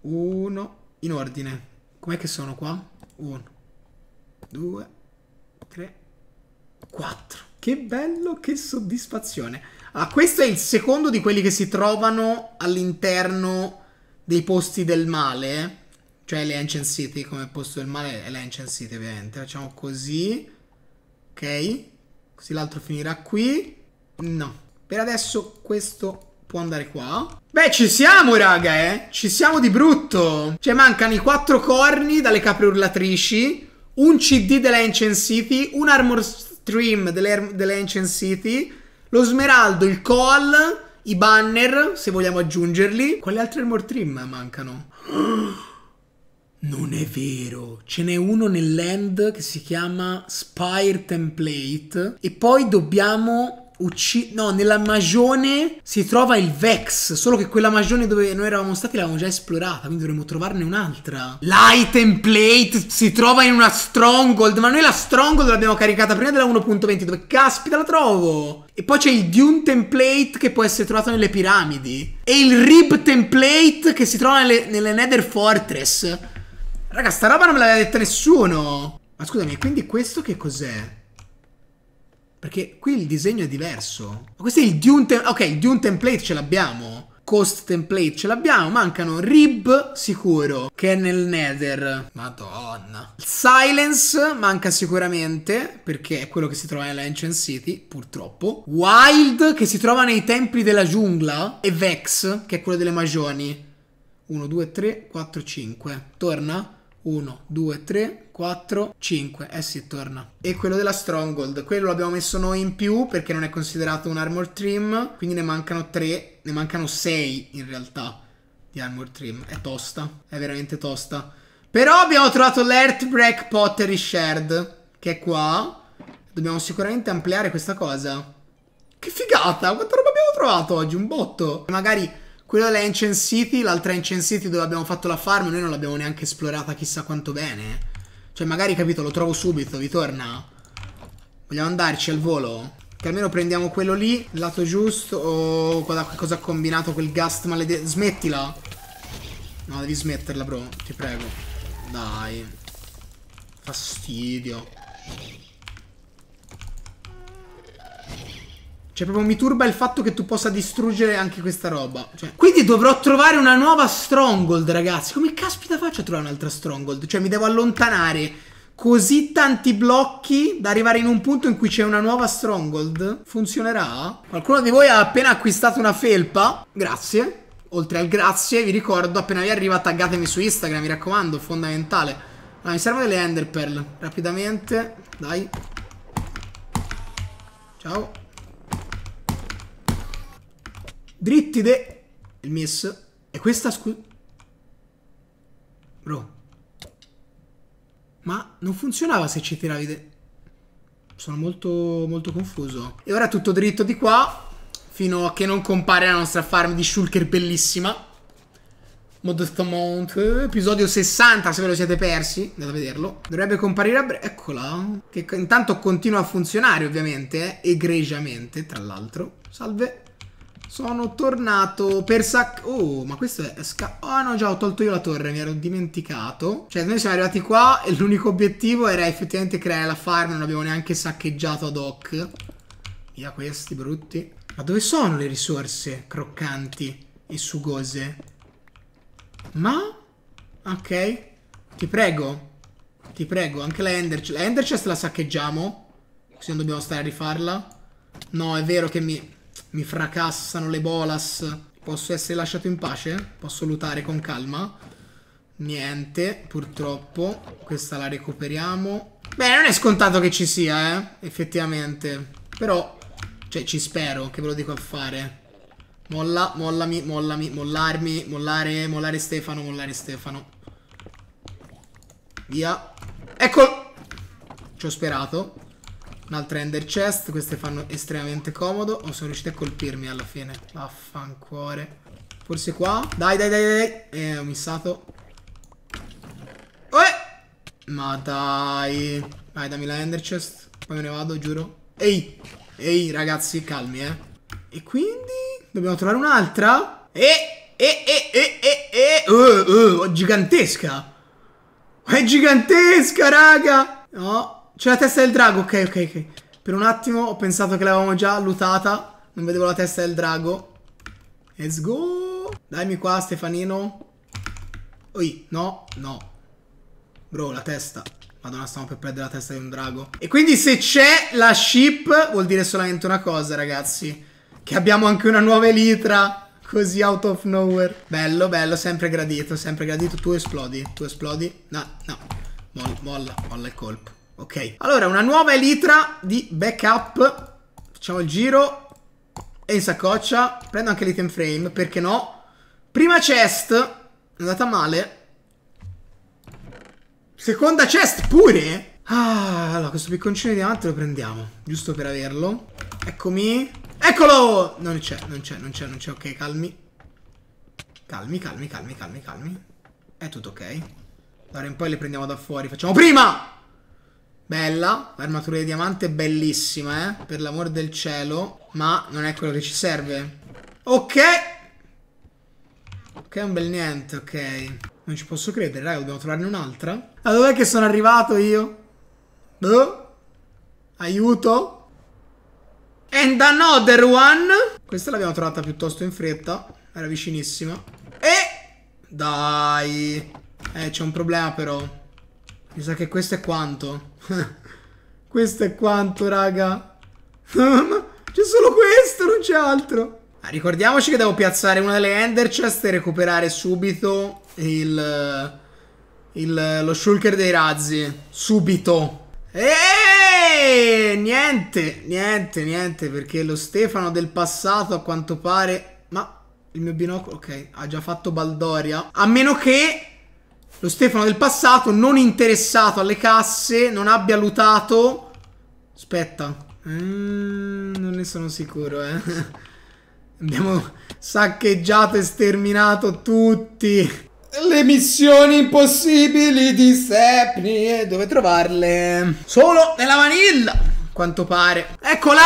Uno in ordine. Com'è che sono qua? Uno, due, tre, quattro. Che bello, che soddisfazione. Allora, questo è il secondo di quelli che si trovano all'interno dei posti del male, eh. Cioè le Ancient City come posto del male è le Ancient City ovviamente. Facciamo così. Ok. Così l'altro finirà qui. No. Per adesso questo può andare qua. Beh, ci siamo, raga, eh. Ci siamo di brutto. Cioè, mancano i quattro corni dalle capre urlatrici, un CD Ancient City, un Armor Stream Ancient City, lo smeraldo, il call, i banner, se vogliamo aggiungerli. Quali altri Armor Stream mancano? Non è vero, ce n'è uno nell'end che si chiama Spire Template e poi dobbiamo uccidere... No, nella magione si trova il Vex, solo che quella magione dove noi eravamo stati l'avevamo già esplorata, quindi dovremmo trovarne un'altra. L'item Template si trova in una stronghold, ma noi la stronghold l'abbiamo caricata prima della 1.20, dove caspita la trovo? E poi c'è il Dune template che può essere trovato nelle piramidi. E il Rib template che si trova nelle, nelle Nether Fortress. Raga, sta roba non me l'aveva detta nessuno. Ma scusami, quindi questo che cos'è? Perché qui il disegno è diverso. Ma questo è il Dune template. Ok, il Dune template ce l'abbiamo. Cost template ce l'abbiamo. Mancano Rib sicuro, che è nel Nether. Madonna. Silence manca sicuramente, perché è quello che si trova nella Ancient City, purtroppo. Wild, che si trova nei templi della giungla. E Vex, che è quello delle magioni. 1, 2, 3, 4, 5. Torna. 1, 2, 3, 4, 5 e si torna. E quello della Stronghold, quello l'abbiamo messo noi in più perché non è considerato un armor trim, quindi ne mancano 3, ne mancano 6 in realtà di armor trim. È tosta, è veramente tosta. Però abbiamo trovato l'Earthbreak Pottery Shard, che è qua. Dobbiamo sicuramente ampliare questa cosa. Che figata, quanta roba abbiamo trovato oggi, un botto. Magari quello è Ancient City, l'altra Ancient City dove abbiamo fatto la farm, noi non l'abbiamo neanche esplorata chissà quanto bene. Cioè, magari, capito, lo trovo subito, vi torna. Vogliamo andarci al volo? Che almeno prendiamo quello lì, lato giusto. Oh, guarda cosa ha combinato quel gast maledetto. Smettila! No, devi smetterla, bro, ti prego. Dai. Fastidio. Cioè, proprio mi turba il fatto che tu possa distruggere anche questa roba. Cioè, quindi dovrò trovare una nuova stronghold, ragazzi. Come caspita faccio a trovare un'altra stronghold? Cioè, mi devo allontanare così tanti blocchi da arrivare in un punto in cui c'è una nuova stronghold? Funzionerà? Qualcuno di voi ha appena acquistato una felpa? Grazie. Oltre al grazie, vi ricordo, appena vi arriva taggatemi su Instagram, mi raccomando, fondamentale. Allora, ah, mi servono delle Enderpearl. Rapidamente. Dai. Ciao. Dritti de... Il miss. E questa scusa... Bro. Ma non funzionava se ci tiravi de... Sono molto, molto confuso. E ora tutto dritto di qua. Fino a che non compare la nostra farm di Shulker bellissima. Modest Amount, episodio 60 se ve lo siete persi, andate a vederlo. Dovrebbe comparire a breve, eccola, che intanto continua a funzionare ovviamente, eh, egregiamente tra l'altro. Salve. Sono tornato per sac... Oh, ma questo è... Sca oh no, già ho tolto io la torre, mi ero dimenticato. Cioè, noi siamo arrivati qua e l'unico obiettivo era effettivamente creare la farm, non abbiamo neanche saccheggiato ad hoc. Via questi brutti. Ma dove sono le risorse croccanti e sugose? Ma? Ok. Ti prego. Ti prego, anche la Ender... La Ender chest la saccheggiamo? Così non dobbiamo stare a rifarla? No, è vero che mi mi fracassano le bolas. Posso essere lasciato in pace? Posso lutare con calma? Niente, purtroppo. Questa la recuperiamo. Beh, non è scontato che ci sia, eh. Effettivamente. Però, cioè, ci spero che ve lo dico a fare. Molla, mollami, mollami, mollarmi, mollare, mollare Stefano, mollare Stefano. Via. Ecco! Ci ho sperato. Un'altra ender chest, queste fanno estremamente comodo. O oh, sono riusciti a colpirmi alla fine. Vaffancuore. Forse qua. Dai, dai, dai, dai. Eh, ho missato. Eh! Ma dai. Vai, dammi la ender chest. Poi me ne vado, giuro. Ehi. Ehi, ragazzi, calmi, eh. E quindi... Dobbiamo trovare un'altra? Eh! Eh, eh, eh, eh, eh. Oh, oh, gigantesca. È gigantesca, raga. No. C'è la testa del drago, ok, ok, ok. Per un attimo ho pensato che l'avevamo già lootata. Non vedevo la testa del drago. Let's go. Dammi qua, Stefanino. Oi, no, no. Bro, la testa. Madonna, stiamo per perdere la testa di un drago. E quindi se c'è la ship, vuol dire solamente una cosa, ragazzi. Che abbiamo anche una nuova elitra. Così out of nowhere. Bello, bello, sempre gradito, sempre gradito. Tu esplodi, tu esplodi. No, no. Molla, molla, molla il colpo. Ok, allora una nuova elitra di backup. Facciamo il giro. E in saccoccia. Prendo anche l'item frame, perché no? Prima chest. È andata male. Seconda chest pure? Ah, allora questo picconcino di diamante lo prendiamo. Giusto per averlo. Eccomi. Eccolo! Non c'è, non c'è, non c'è, non c'è. Ok, calmi. Calmi, calmi, calmi, calmi, calmi. È tutto ok. Allora in poi le prendiamo da fuori. Facciamo prima! Bella, armatura di diamante bellissima, eh, per l'amor del cielo, ma non è quello che ci serve. Ok! Ok, un bel niente, ok. Non ci posso credere, raga, dobbiamo trovarne un'altra. Da dov'è che sono arrivato io? Boh. Aiuto. And another one. Questa l'abbiamo trovata piuttosto in fretta. Era vicinissima. E... Dai. Eh, c'è un problema però. Mi sa che questo è quanto. questo è quanto, raga. c'è solo questo, non c'è altro. Ah, ricordiamoci che devo piazzare una delle Ender Chest e recuperare subito il... il lo shulker dei razzi. Subito. Eeeh, niente, niente, niente, perché lo Stefano del passato a quanto pare... Ma il mio binocolo, ok, ha già fatto Baldoria. A meno che lo Stefano del passato, non interessato alle casse, non abbia lutato. Aspetta, mm, non ne sono sicuro, eh. Abbiamo saccheggiato e sterminato tutti. Le missioni impossibili di Sepni. Eh, dove trovarle? Solo nella vanilla, quanto pare. Eccola!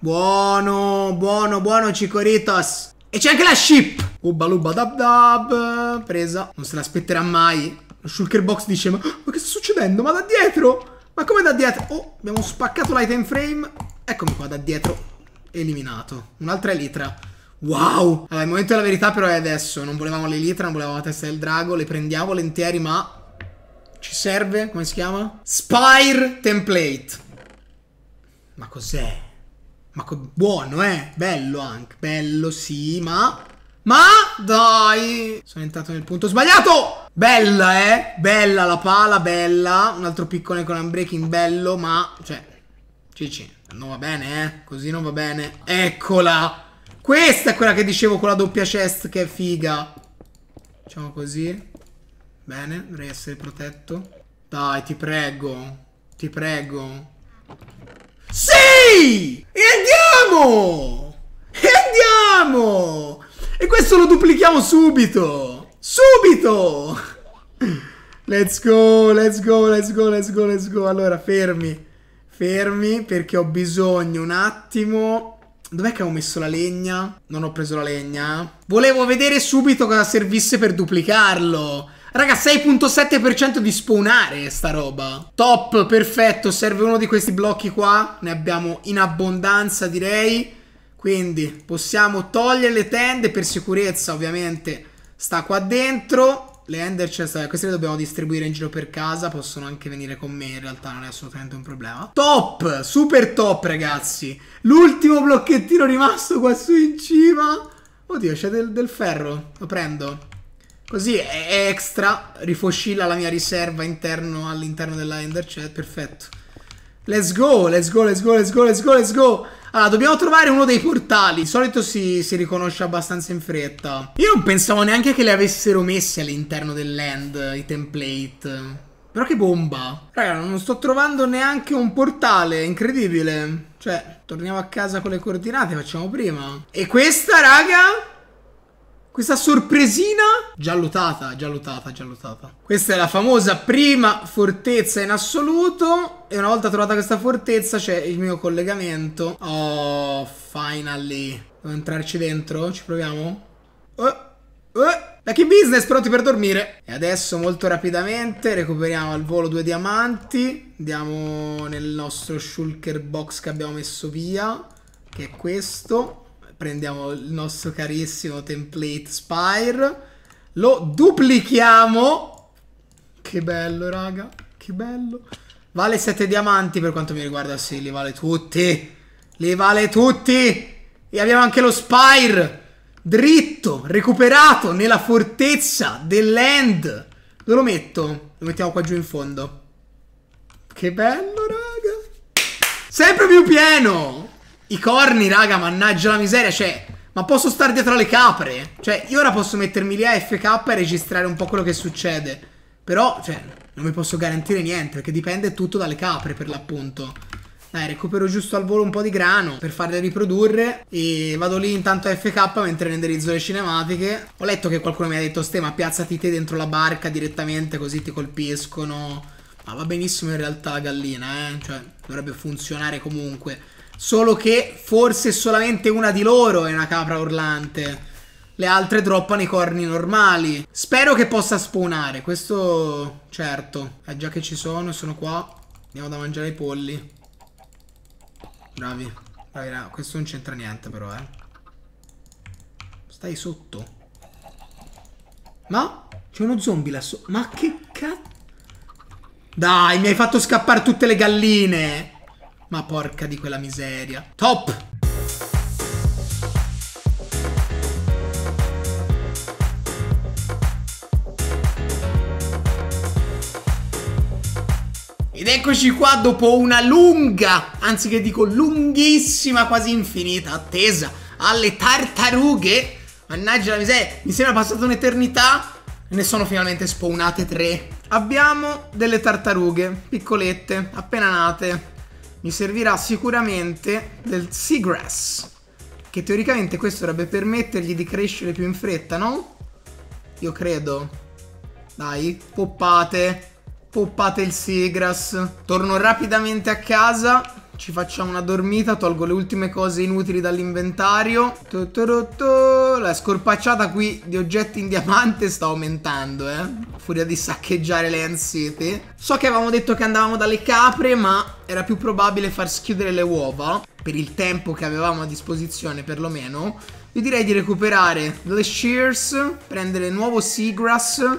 Buono, buono, buono, Cicoritos. E c'è anche la ship. Ubba luba dab dab. Presa. Non se l'aspetterà mai. Lo shulker box dice, ma, ma che sta succedendo? Ma da dietro? Ma come da dietro? Oh, abbiamo spaccato l'item frame. Eccomi qua, da dietro. Eliminato. Un'altra elitra. Wow! Allora, il momento della verità però è adesso. Non volevamo l'elitra, non volevamo la testa del drago. Le prendiamo volentieri, ma... Ci serve? Come si chiama? Spire Template. Ma cos'è? Ma buono, eh? Bello anche. Bello, sì, ma... Ma dai! Sono entrato nel punto sbagliato! Bella, eh? Bella la pala, bella. Un altro piccone con un breaking, bello, ma... Cioè... Cici, non va bene, eh? Così non va bene. Eccola! Questa è quella che dicevo con la doppia chest che è figa. Facciamo così. Bene, dovrei essere protetto. Dai, ti prego. Ti prego. Sì! E andiamo! E andiamo! E questo lo duplichiamo subito! Subito! Let's go, let's go, let's go, let's go, let's go. Allora, fermi. Fermi perché ho bisogno un attimo... Dov'è che ho messo la legna? Non ho preso la legna. Eh. Volevo vedere subito cosa servisse per duplicarlo. Raga, 6.7% di spawnare sta roba. Top, perfetto. Serve uno di questi blocchi qua. Ne abbiamo in abbondanza, direi. Quindi possiamo togliere le tende per sicurezza, ovviamente. Sta qua dentro. Le ender chest, cioè, queste le dobbiamo distribuire in giro per casa. Possono anche venire con me, in realtà non è assolutamente un problema. Top, super top, ragazzi. L'ultimo blocchettino rimasto qua su in cima. Oddio, c'è del, del ferro. Lo prendo. Così è extra, rifoscilla la mia riserva interno all'interno della Ender Chat, cioè, perfetto. Let's go, let's go, let's go, let's go, let's go, let's go. Allora, dobbiamo trovare uno dei portali. Di solito si, si riconosce abbastanza in fretta. Io non pensavo neanche che le avessero messe all'interno del land, i template. Però che bomba. Raga, non sto trovando neanche un portale, incredibile. Cioè, torniamo a casa con le coordinate, facciamo prima. E questa, raga, questa sorpresina già lottata, già lottata, già lottata. Questa è la famosa prima fortezza in assoluto. E una volta trovata questa fortezza c'è il mio collegamento. Oh, finally. Devo entrarci dentro? Ci proviamo? Oh, oh. Lucky Business pronti per dormire E adesso molto rapidamente recuperiamo al volo due diamanti Andiamo nel nostro shulker box che abbiamo messo via Che è questo prendiamo il nostro carissimo template Spire, lo duplichiamo, che bello raga, che bello, vale 7 diamanti per quanto mi riguarda, sì, li vale tutti, li vale tutti, e abbiamo anche lo Spire, dritto, recuperato nella fortezza dell'End, dove lo metto? Lo mettiamo qua giù in fondo, che bello raga, sempre più pieno! I corni, raga, mannaggia la miseria, cioè... Ma posso stare dietro le capre? Cioè, io ora posso mettermi lì a FK e registrare un po' quello che succede. Però, cioè, non mi posso garantire niente, perché dipende tutto dalle capre, per l'appunto. Dai, recupero giusto al volo un po' di grano per farle riprodurre e vado lì intanto a FK mentre renderizzo le cinematiche. Ho letto che qualcuno mi ha detto, Ste, ma piazzati te dentro la barca direttamente così ti colpiscono. Ma va benissimo in realtà la gallina, eh? Cioè, dovrebbe funzionare comunque. Solo che forse solamente una di loro è una capra urlante. Le altre droppano i corni normali. Spero che possa spawnare. Questo, certo. Eh, già che ci sono, sono qua. Andiamo da mangiare i polli. Bravi. Bravi, no. Questo non c'entra niente, però, eh. Stai sotto. Ma c'è uno zombie là sotto. Ma che cazzo? Dai, mi hai fatto scappare tutte le galline. Ma porca di quella miseria. Top! Ed eccoci qua dopo una lunga, anzi che dico lunghissima, quasi infinita attesa alle tartarughe. Mannaggia la miseria, mi sembra passata un'eternità. Ne sono finalmente spawnate tre. Abbiamo delle tartarughe, piccolette, appena nate, mi servirà sicuramente del Seagrass. Che teoricamente questo dovrebbe permettergli di crescere più in fretta, no? Io credo. Dai, poppate. Poppate il Seagrass. Torno rapidamente a casa ci facciamo una dormita, tolgo le ultime cose inutili dall'inventario. La scorpacciata qui di oggetti in diamante sta aumentando, eh. Furia di saccheggiare le City. So che avevamo detto che andavamo dalle capre, ma era più probabile far schiudere le uova. Per il tempo che avevamo a disposizione, perlomeno. Io direi di recuperare le Shears, prendere nuovo Seagrass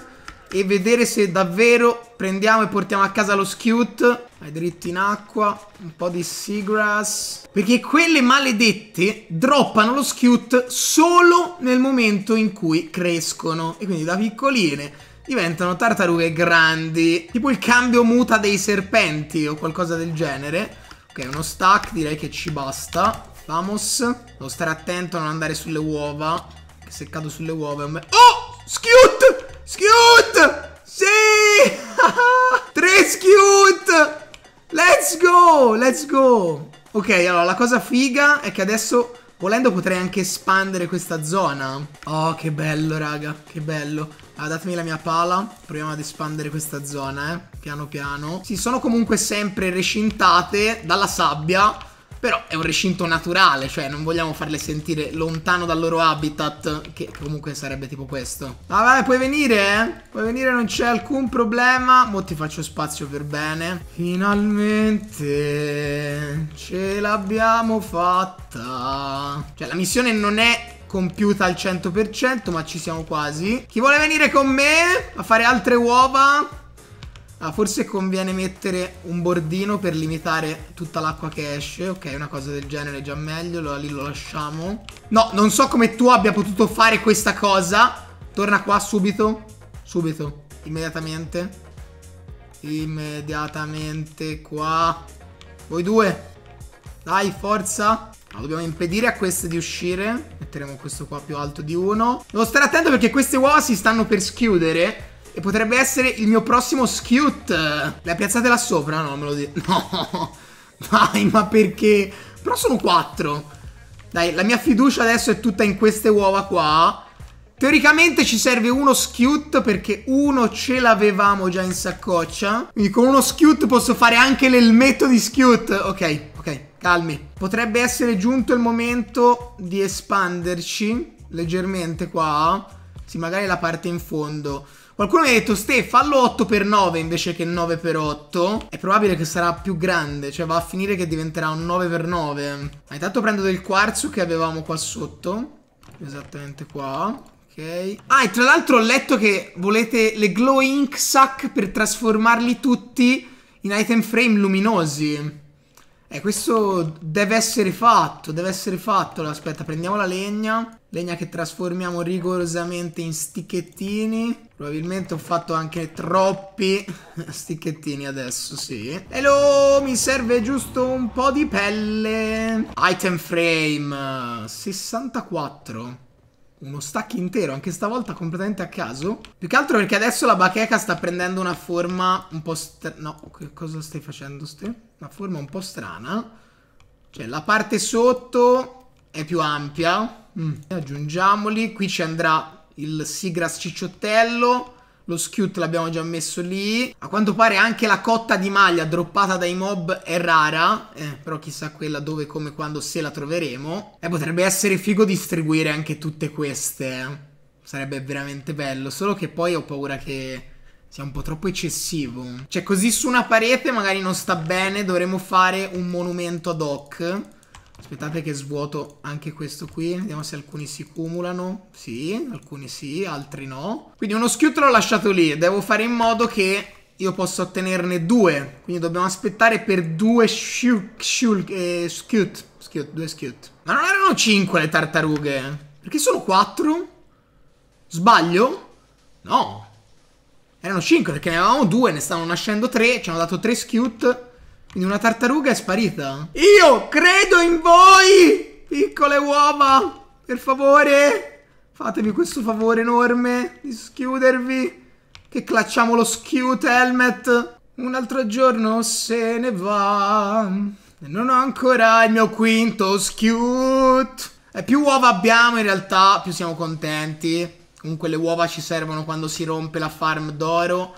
e vedere se davvero prendiamo e portiamo a casa lo skewt. Vai dritto in acqua, un po' di seagrass. Perché quelle maledette droppano lo skewt solo nel momento in cui crescono. E quindi da piccoline diventano tartarughe grandi. Tipo il cambio muta dei serpenti o qualcosa del genere. Ok, uno stack direi che ci basta. Vamos. Devo stare attento a non andare sulle uova. Che se cado sulle uova è un... Oh! Skewt! Schiut! Sì! Tre schiut! Let's go! Let's go! Ok, allora, la cosa figa è che adesso... Volendo potrei anche espandere questa zona. Oh, che bello, raga. Che bello. Allora, datemi la mia pala. Proviamo ad espandere questa zona, eh. Piano piano. Sì, sono comunque sempre recintate dalla sabbia. Però è un recinto naturale, cioè non vogliamo farle sentire lontano dal loro habitat, che comunque sarebbe tipo questo. Ah, vai, puoi venire, eh? Puoi venire, non c'è alcun problema. Mo ti faccio spazio per bene. Finalmente ce l'abbiamo fatta. Cioè, la missione non è compiuta al 100%, ma ci siamo quasi. Chi vuole venire con me a fare altre uova? Ah, forse conviene mettere un bordino per limitare tutta l'acqua che esce. Ok, una cosa del genere è già meglio. Allora lì lo lasciamo. No, non so come tu abbia potuto fare questa cosa. Torna qua subito. Subito. Immediatamente. Immediatamente qua. Voi due. Dai, forza. No, dobbiamo impedire a queste di uscire. Metteremo questo qua più alto di uno. Devo stare attento perché queste uova si stanno per schiudere. E potrebbe essere il mio prossimo skewt. Le ha piazzate là sopra? No, me lo dite. No. Vai, ma perché? Però sono quattro. Dai, la mia fiducia adesso è tutta in queste uova qua. Teoricamente ci serve uno scute perché uno ce l'avevamo già in saccoccia. Quindi con uno scute posso fare anche l'elmetto di scute. Ok, ok, calmi. Potrebbe essere giunto il momento di espanderci leggermente qua. Sì, magari la parte in fondo. Qualcuno mi ha detto Ste fallo 8 per 9 invece che 9 per 8 È probabile che sarà più grande Cioè va a finire che diventerà un 9 per 9 Ma Intanto prendo del quarzo che avevamo qua sotto Esattamente qua Ok Ah e tra l'altro ho letto che volete le glow ink sack Per trasformarli tutti in item frame luminosi eh, questo deve essere fatto, deve essere fatto. Aspetta, prendiamo la legna. Legna che trasformiamo rigorosamente in sticchettini. Probabilmente ho fatto anche troppi sticchettini adesso, sì. Hello, mi serve giusto un po' di pelle. Item frame 64 uno stack intero, anche stavolta completamente a caso. Più che altro perché adesso la bacheca sta prendendo una forma un po' strana. No, che cosa stai facendo ste? Una forma un po' strana. Cioè, la parte sotto è più ampia. Mm. Aggiungiamoli, qui ci andrà il Sigras Cicciottello, lo Scute l'abbiamo già messo lì. A quanto pare anche la cotta di maglia droppata dai mob è rara, eh, però chissà quella dove, come, quando, se la troveremo. E eh, potrebbe essere figo distribuire anche tutte queste, eh. sarebbe veramente bello, solo che poi ho paura che sia un po' troppo eccessivo. Cioè così su una parete magari non sta bene, dovremmo fare un monumento ad hoc. Aspettate che svuoto anche questo qui. Vediamo se alcuni si cumulano. Sì, alcuni sì, altri no. Quindi uno schiutto l'ho lasciato lì. Devo fare in modo che io possa ottenerne due. Quindi dobbiamo aspettare per due shulk, shulk, eh, schiut. Schiut, due schiut. Ma non erano cinque le tartarughe? Perché sono quattro? Sbaglio? No. Erano cinque perché ne avevamo due, ne stavano nascendo tre. Ci hanno dato tre schiut. Quindi una tartaruga è sparita. Io credo in voi, piccole uova. Per favore, fatemi questo favore enorme di schiudervi. Che clacciamo lo schiut helmet. Un altro giorno se ne va. E non ho ancora il mio quinto schiut. E più uova abbiamo in realtà, più siamo contenti. Comunque le uova ci servono quando si rompe la farm d'oro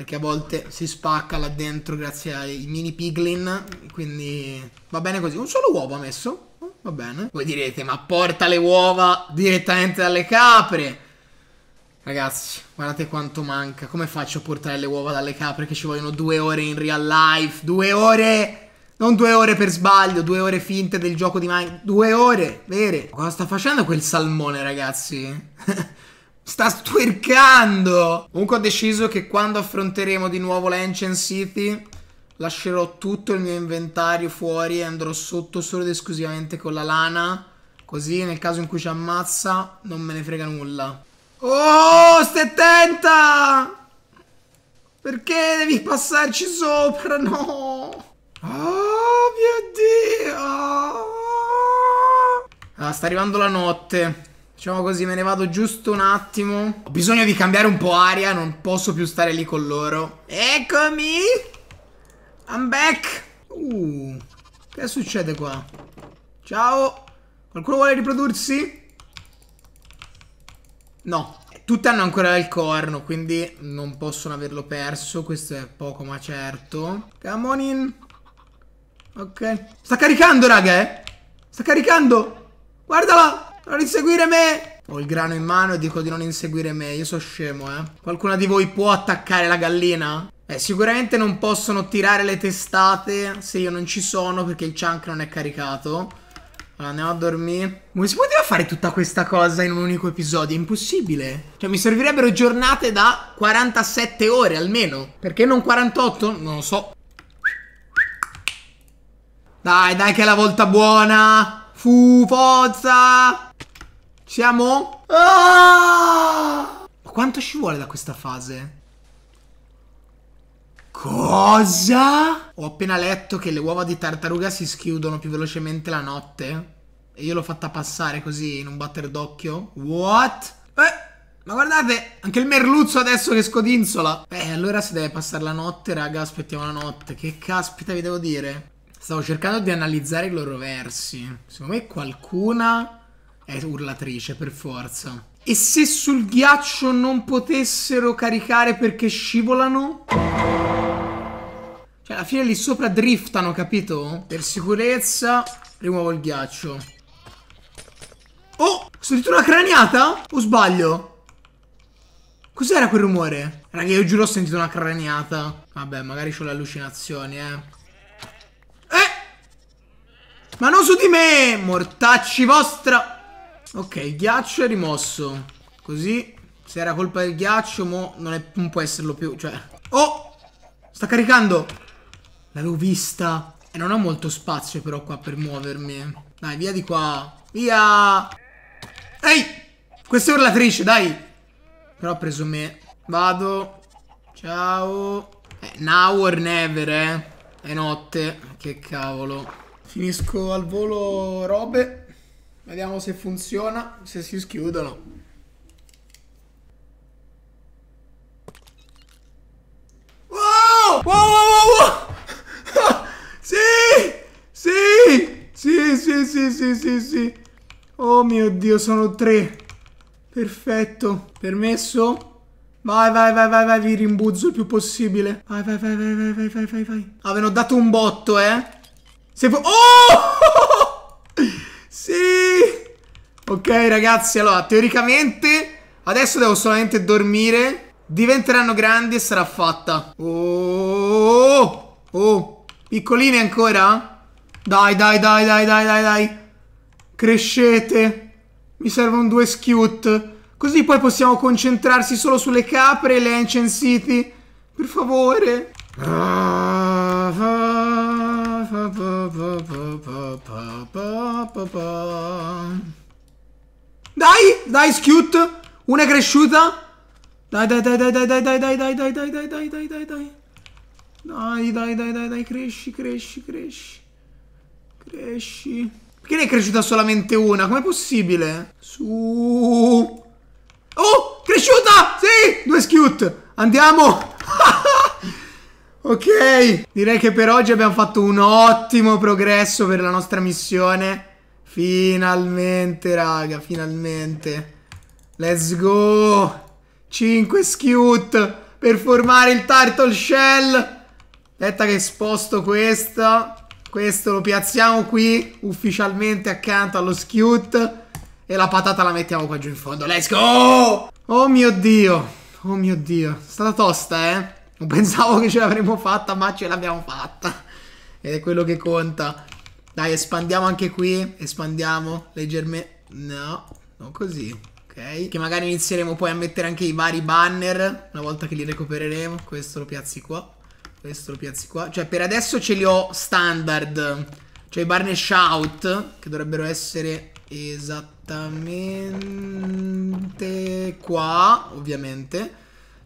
perché a volte si spacca là dentro grazie ai mini piglin, quindi va bene così. Un solo uovo ha messo, oh, va bene. Voi direte, ma porta le uova direttamente dalle capre! Ragazzi, guardate quanto manca. Come faccio a portare le uova dalle capre che ci vogliono due ore in real life? Due ore! Non due ore per sbaglio, due ore finte del gioco di Minecraft. Due ore, vere. Cosa sta facendo quel salmone, ragazzi? Sta twerkando! Comunque ho deciso che quando affronteremo di nuovo la Ancient City lascerò tutto il mio inventario fuori e andrò sotto solo ed esclusivamente con la lana. Così nel caso in cui ci ammazza non me ne frega nulla. Oh, stai attenta! Perché devi passarci sopra? No! Oh mio Dio! Ah, sta arrivando la notte. Diciamo così, me ne vado giusto un attimo. Ho bisogno di cambiare un po' aria, non posso più stare lì con loro. Eccomi! I'm back! Uh, che succede qua? Ciao! Qualcuno vuole riprodursi? No. Tutte hanno ancora il corno, quindi non possono averlo perso. Questo è poco ma certo. Come on in. Ok. Sta caricando, raga, eh? Sta caricando! Guardala! Non inseguire me! Ho il grano in mano e dico di non inseguire me. Io sono scemo, eh. Qualcuna di voi può attaccare la gallina? Eh, sicuramente non possono tirare le testate se io non ci sono perché il chunk non è caricato. Allora, andiamo a dormire. Come si poteva fare tutta questa cosa in un unico episodio? È impossibile. Cioè, mi servirebbero giornate da 47 ore almeno. Perché non 48? Non lo so. Dai, dai che è la volta buona! Fu, forza! Siamo? Ah! Ma quanto ci vuole da questa fase? Cosa? Ho appena letto che le uova di tartaruga si schiudono più velocemente la notte. E io l'ho fatta passare così in un batter d'occhio. What? Eh, ma guardate, anche il merluzzo adesso che scodinzola. Beh, allora se deve passare la notte, raga, aspettiamo la notte. Che caspita vi devo dire? Stavo cercando di analizzare i loro versi. Secondo me qualcuna è urlatrice, per forza. E se sul ghiaccio non potessero caricare perché scivolano? Cioè, alla fine lì sopra driftano, capito? Per sicurezza, rimuovo il ghiaccio. Oh! Ho sentito una craniata? O sbaglio? Cos'era quel rumore? Raga, io giuro ho sentito una craniata. Vabbè, magari ho le allucinazioni, eh. eh. Ma non su di me! Mortacci vostra! Ok, ghiaccio è rimosso. Così, se era colpa del ghiaccio, mo non, è, non può esserlo più. Cioè... Oh! Sta caricando! L'avevo vista. E non ho molto spazio però qua per muovermi. Dai, via di qua. Via! Ehi! Questa è urlatrice, dai! Però ha preso me. Vado. Ciao. Eh, now or never, eh. È notte. Che cavolo. Finisco al volo robe. Vediamo se funziona, se si schiudono. Wow! Wow, wow, wow, wow! sì! Sì! Sì, sì, sì, sì, sì, sì. Oh mio Dio, sono tre. Perfetto. Permesso? Vai, vai, vai, vai, vai, vi rimbuzzo il più possibile. Vai, vai, vai, vai, vai, vai, vai, vai, ah, vai. ho dato un botto, eh. Se fu... Oh! sì! Ok ragazzi, allora teoricamente adesso devo solamente dormire. Diventeranno grandi e sarà fatta. Oh, oh, oh. ancora? Dai, dai, dai, dai, dai, dai, dai. Crescete. Mi servono due skewt. Così poi possiamo concentrarsi solo sulle capre e le Ancient City. Per favore. Ah, dai, dai, Schiut. Una è cresciuta. Dai, dai, dai, dai, dai, dai, dai, dai, dai, dai, dai, dai, dai, dai, dai. Dai, dai, dai, dai, dai, cresci, cresci, cresci. Cresci. Perché ne è cresciuta solamente una? Com'è possibile? Su. Oh, cresciuta! Sì, due schiut. Andiamo. ok. Direi che per oggi abbiamo fatto un ottimo progresso per la nostra missione. Finalmente, raga, finalmente. Let's go. 5 schiut per formare il turtle shell. Aspetta che sposto questo. Questo lo piazziamo qui ufficialmente accanto allo skewt. E la patata la mettiamo qua giù in fondo. Let's go! Oh mio Dio. Oh mio Dio. È stata tosta, eh? Non pensavo che ce l'avremmo fatta, ma ce l'abbiamo fatta. Ed è quello che conta. Dai, espandiamo anche qui. Espandiamo leggermente. No, non così. Ok. Che magari inizieremo poi a mettere anche i vari banner. Una volta che li recupereremo. Questo lo piazzi qua. Questo lo piazzi qua. Cioè, per adesso ce li ho standard. Cioè, i banner shout. Che dovrebbero essere esattamente qua, ovviamente.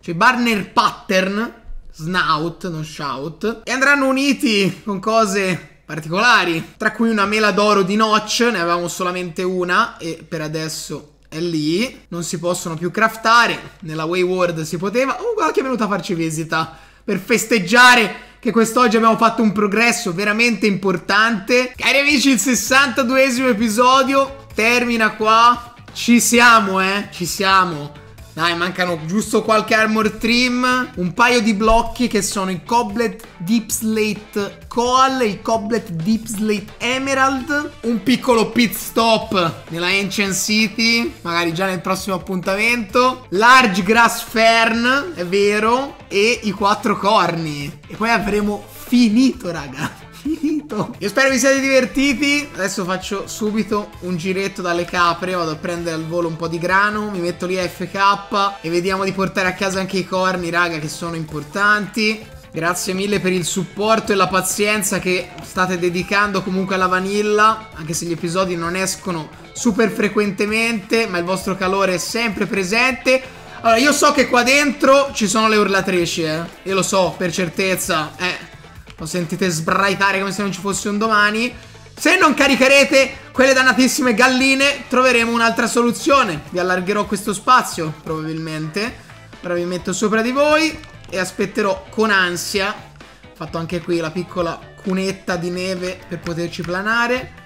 Cioè, i banner pattern. Snout, non shout. E andranno uniti con cose particolari, tra cui una mela d'oro di notch, ne avevamo solamente una e per adesso è lì, non si possono più craftare, nella Wayward si poteva, oh guarda che è venuto a farci visita, per festeggiare che quest'oggi abbiamo fatto un progresso veramente importante. Cari amici, il 62esimo episodio termina qua, ci siamo eh, ci siamo. Dai, mancano giusto qualche armor trim, un paio di blocchi che sono i Coblet Deep Slate Coal e i Coblet Deep Slate Emerald, un piccolo pit stop nella Ancient City, magari già nel prossimo appuntamento, Large Grass Fern, è vero, e i quattro corni. E poi avremo finito, ragazzi finito. Io spero vi siate divertiti. Adesso faccio subito un giretto dalle capre. Vado a prendere al volo un po' di grano. Mi metto lì a FK. E vediamo di portare a casa anche i corni, raga, che sono importanti. Grazie mille per il supporto e la pazienza che state dedicando comunque alla vanilla, anche se gli episodi non escono super frequentemente, ma il vostro calore è sempre presente. Allora, io so che qua dentro ci sono le urlatrici, eh. Io lo so, per certezza. Eh. Lo sentite sbraitare come se non ci fosse un domani. Se non caricherete quelle dannatissime galline, troveremo un'altra soluzione. Vi allargherò questo spazio, probabilmente. Ora vi metto sopra di voi e aspetterò con ansia. Ho fatto anche qui la piccola cunetta di neve per poterci planare.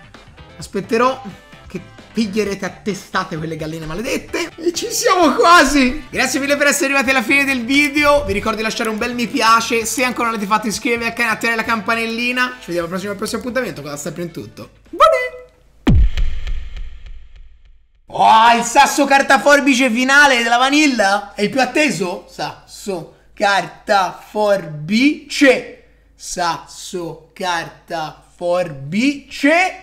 Aspetterò piglierete a testate quelle galline maledette E ci siamo quasi Grazie mille per essere arrivati alla fine del video Vi ricordo di lasciare un bel mi piace Se ancora non l'avete fatto iscrivervi al canale, attivare la campanellina Ci vediamo al prossimo, al prossimo appuntamento con la sempre in tutto Buone Oh, il sasso carta forbice finale della vanilla È il più atteso? Sasso carta forbice Sasso carta forbice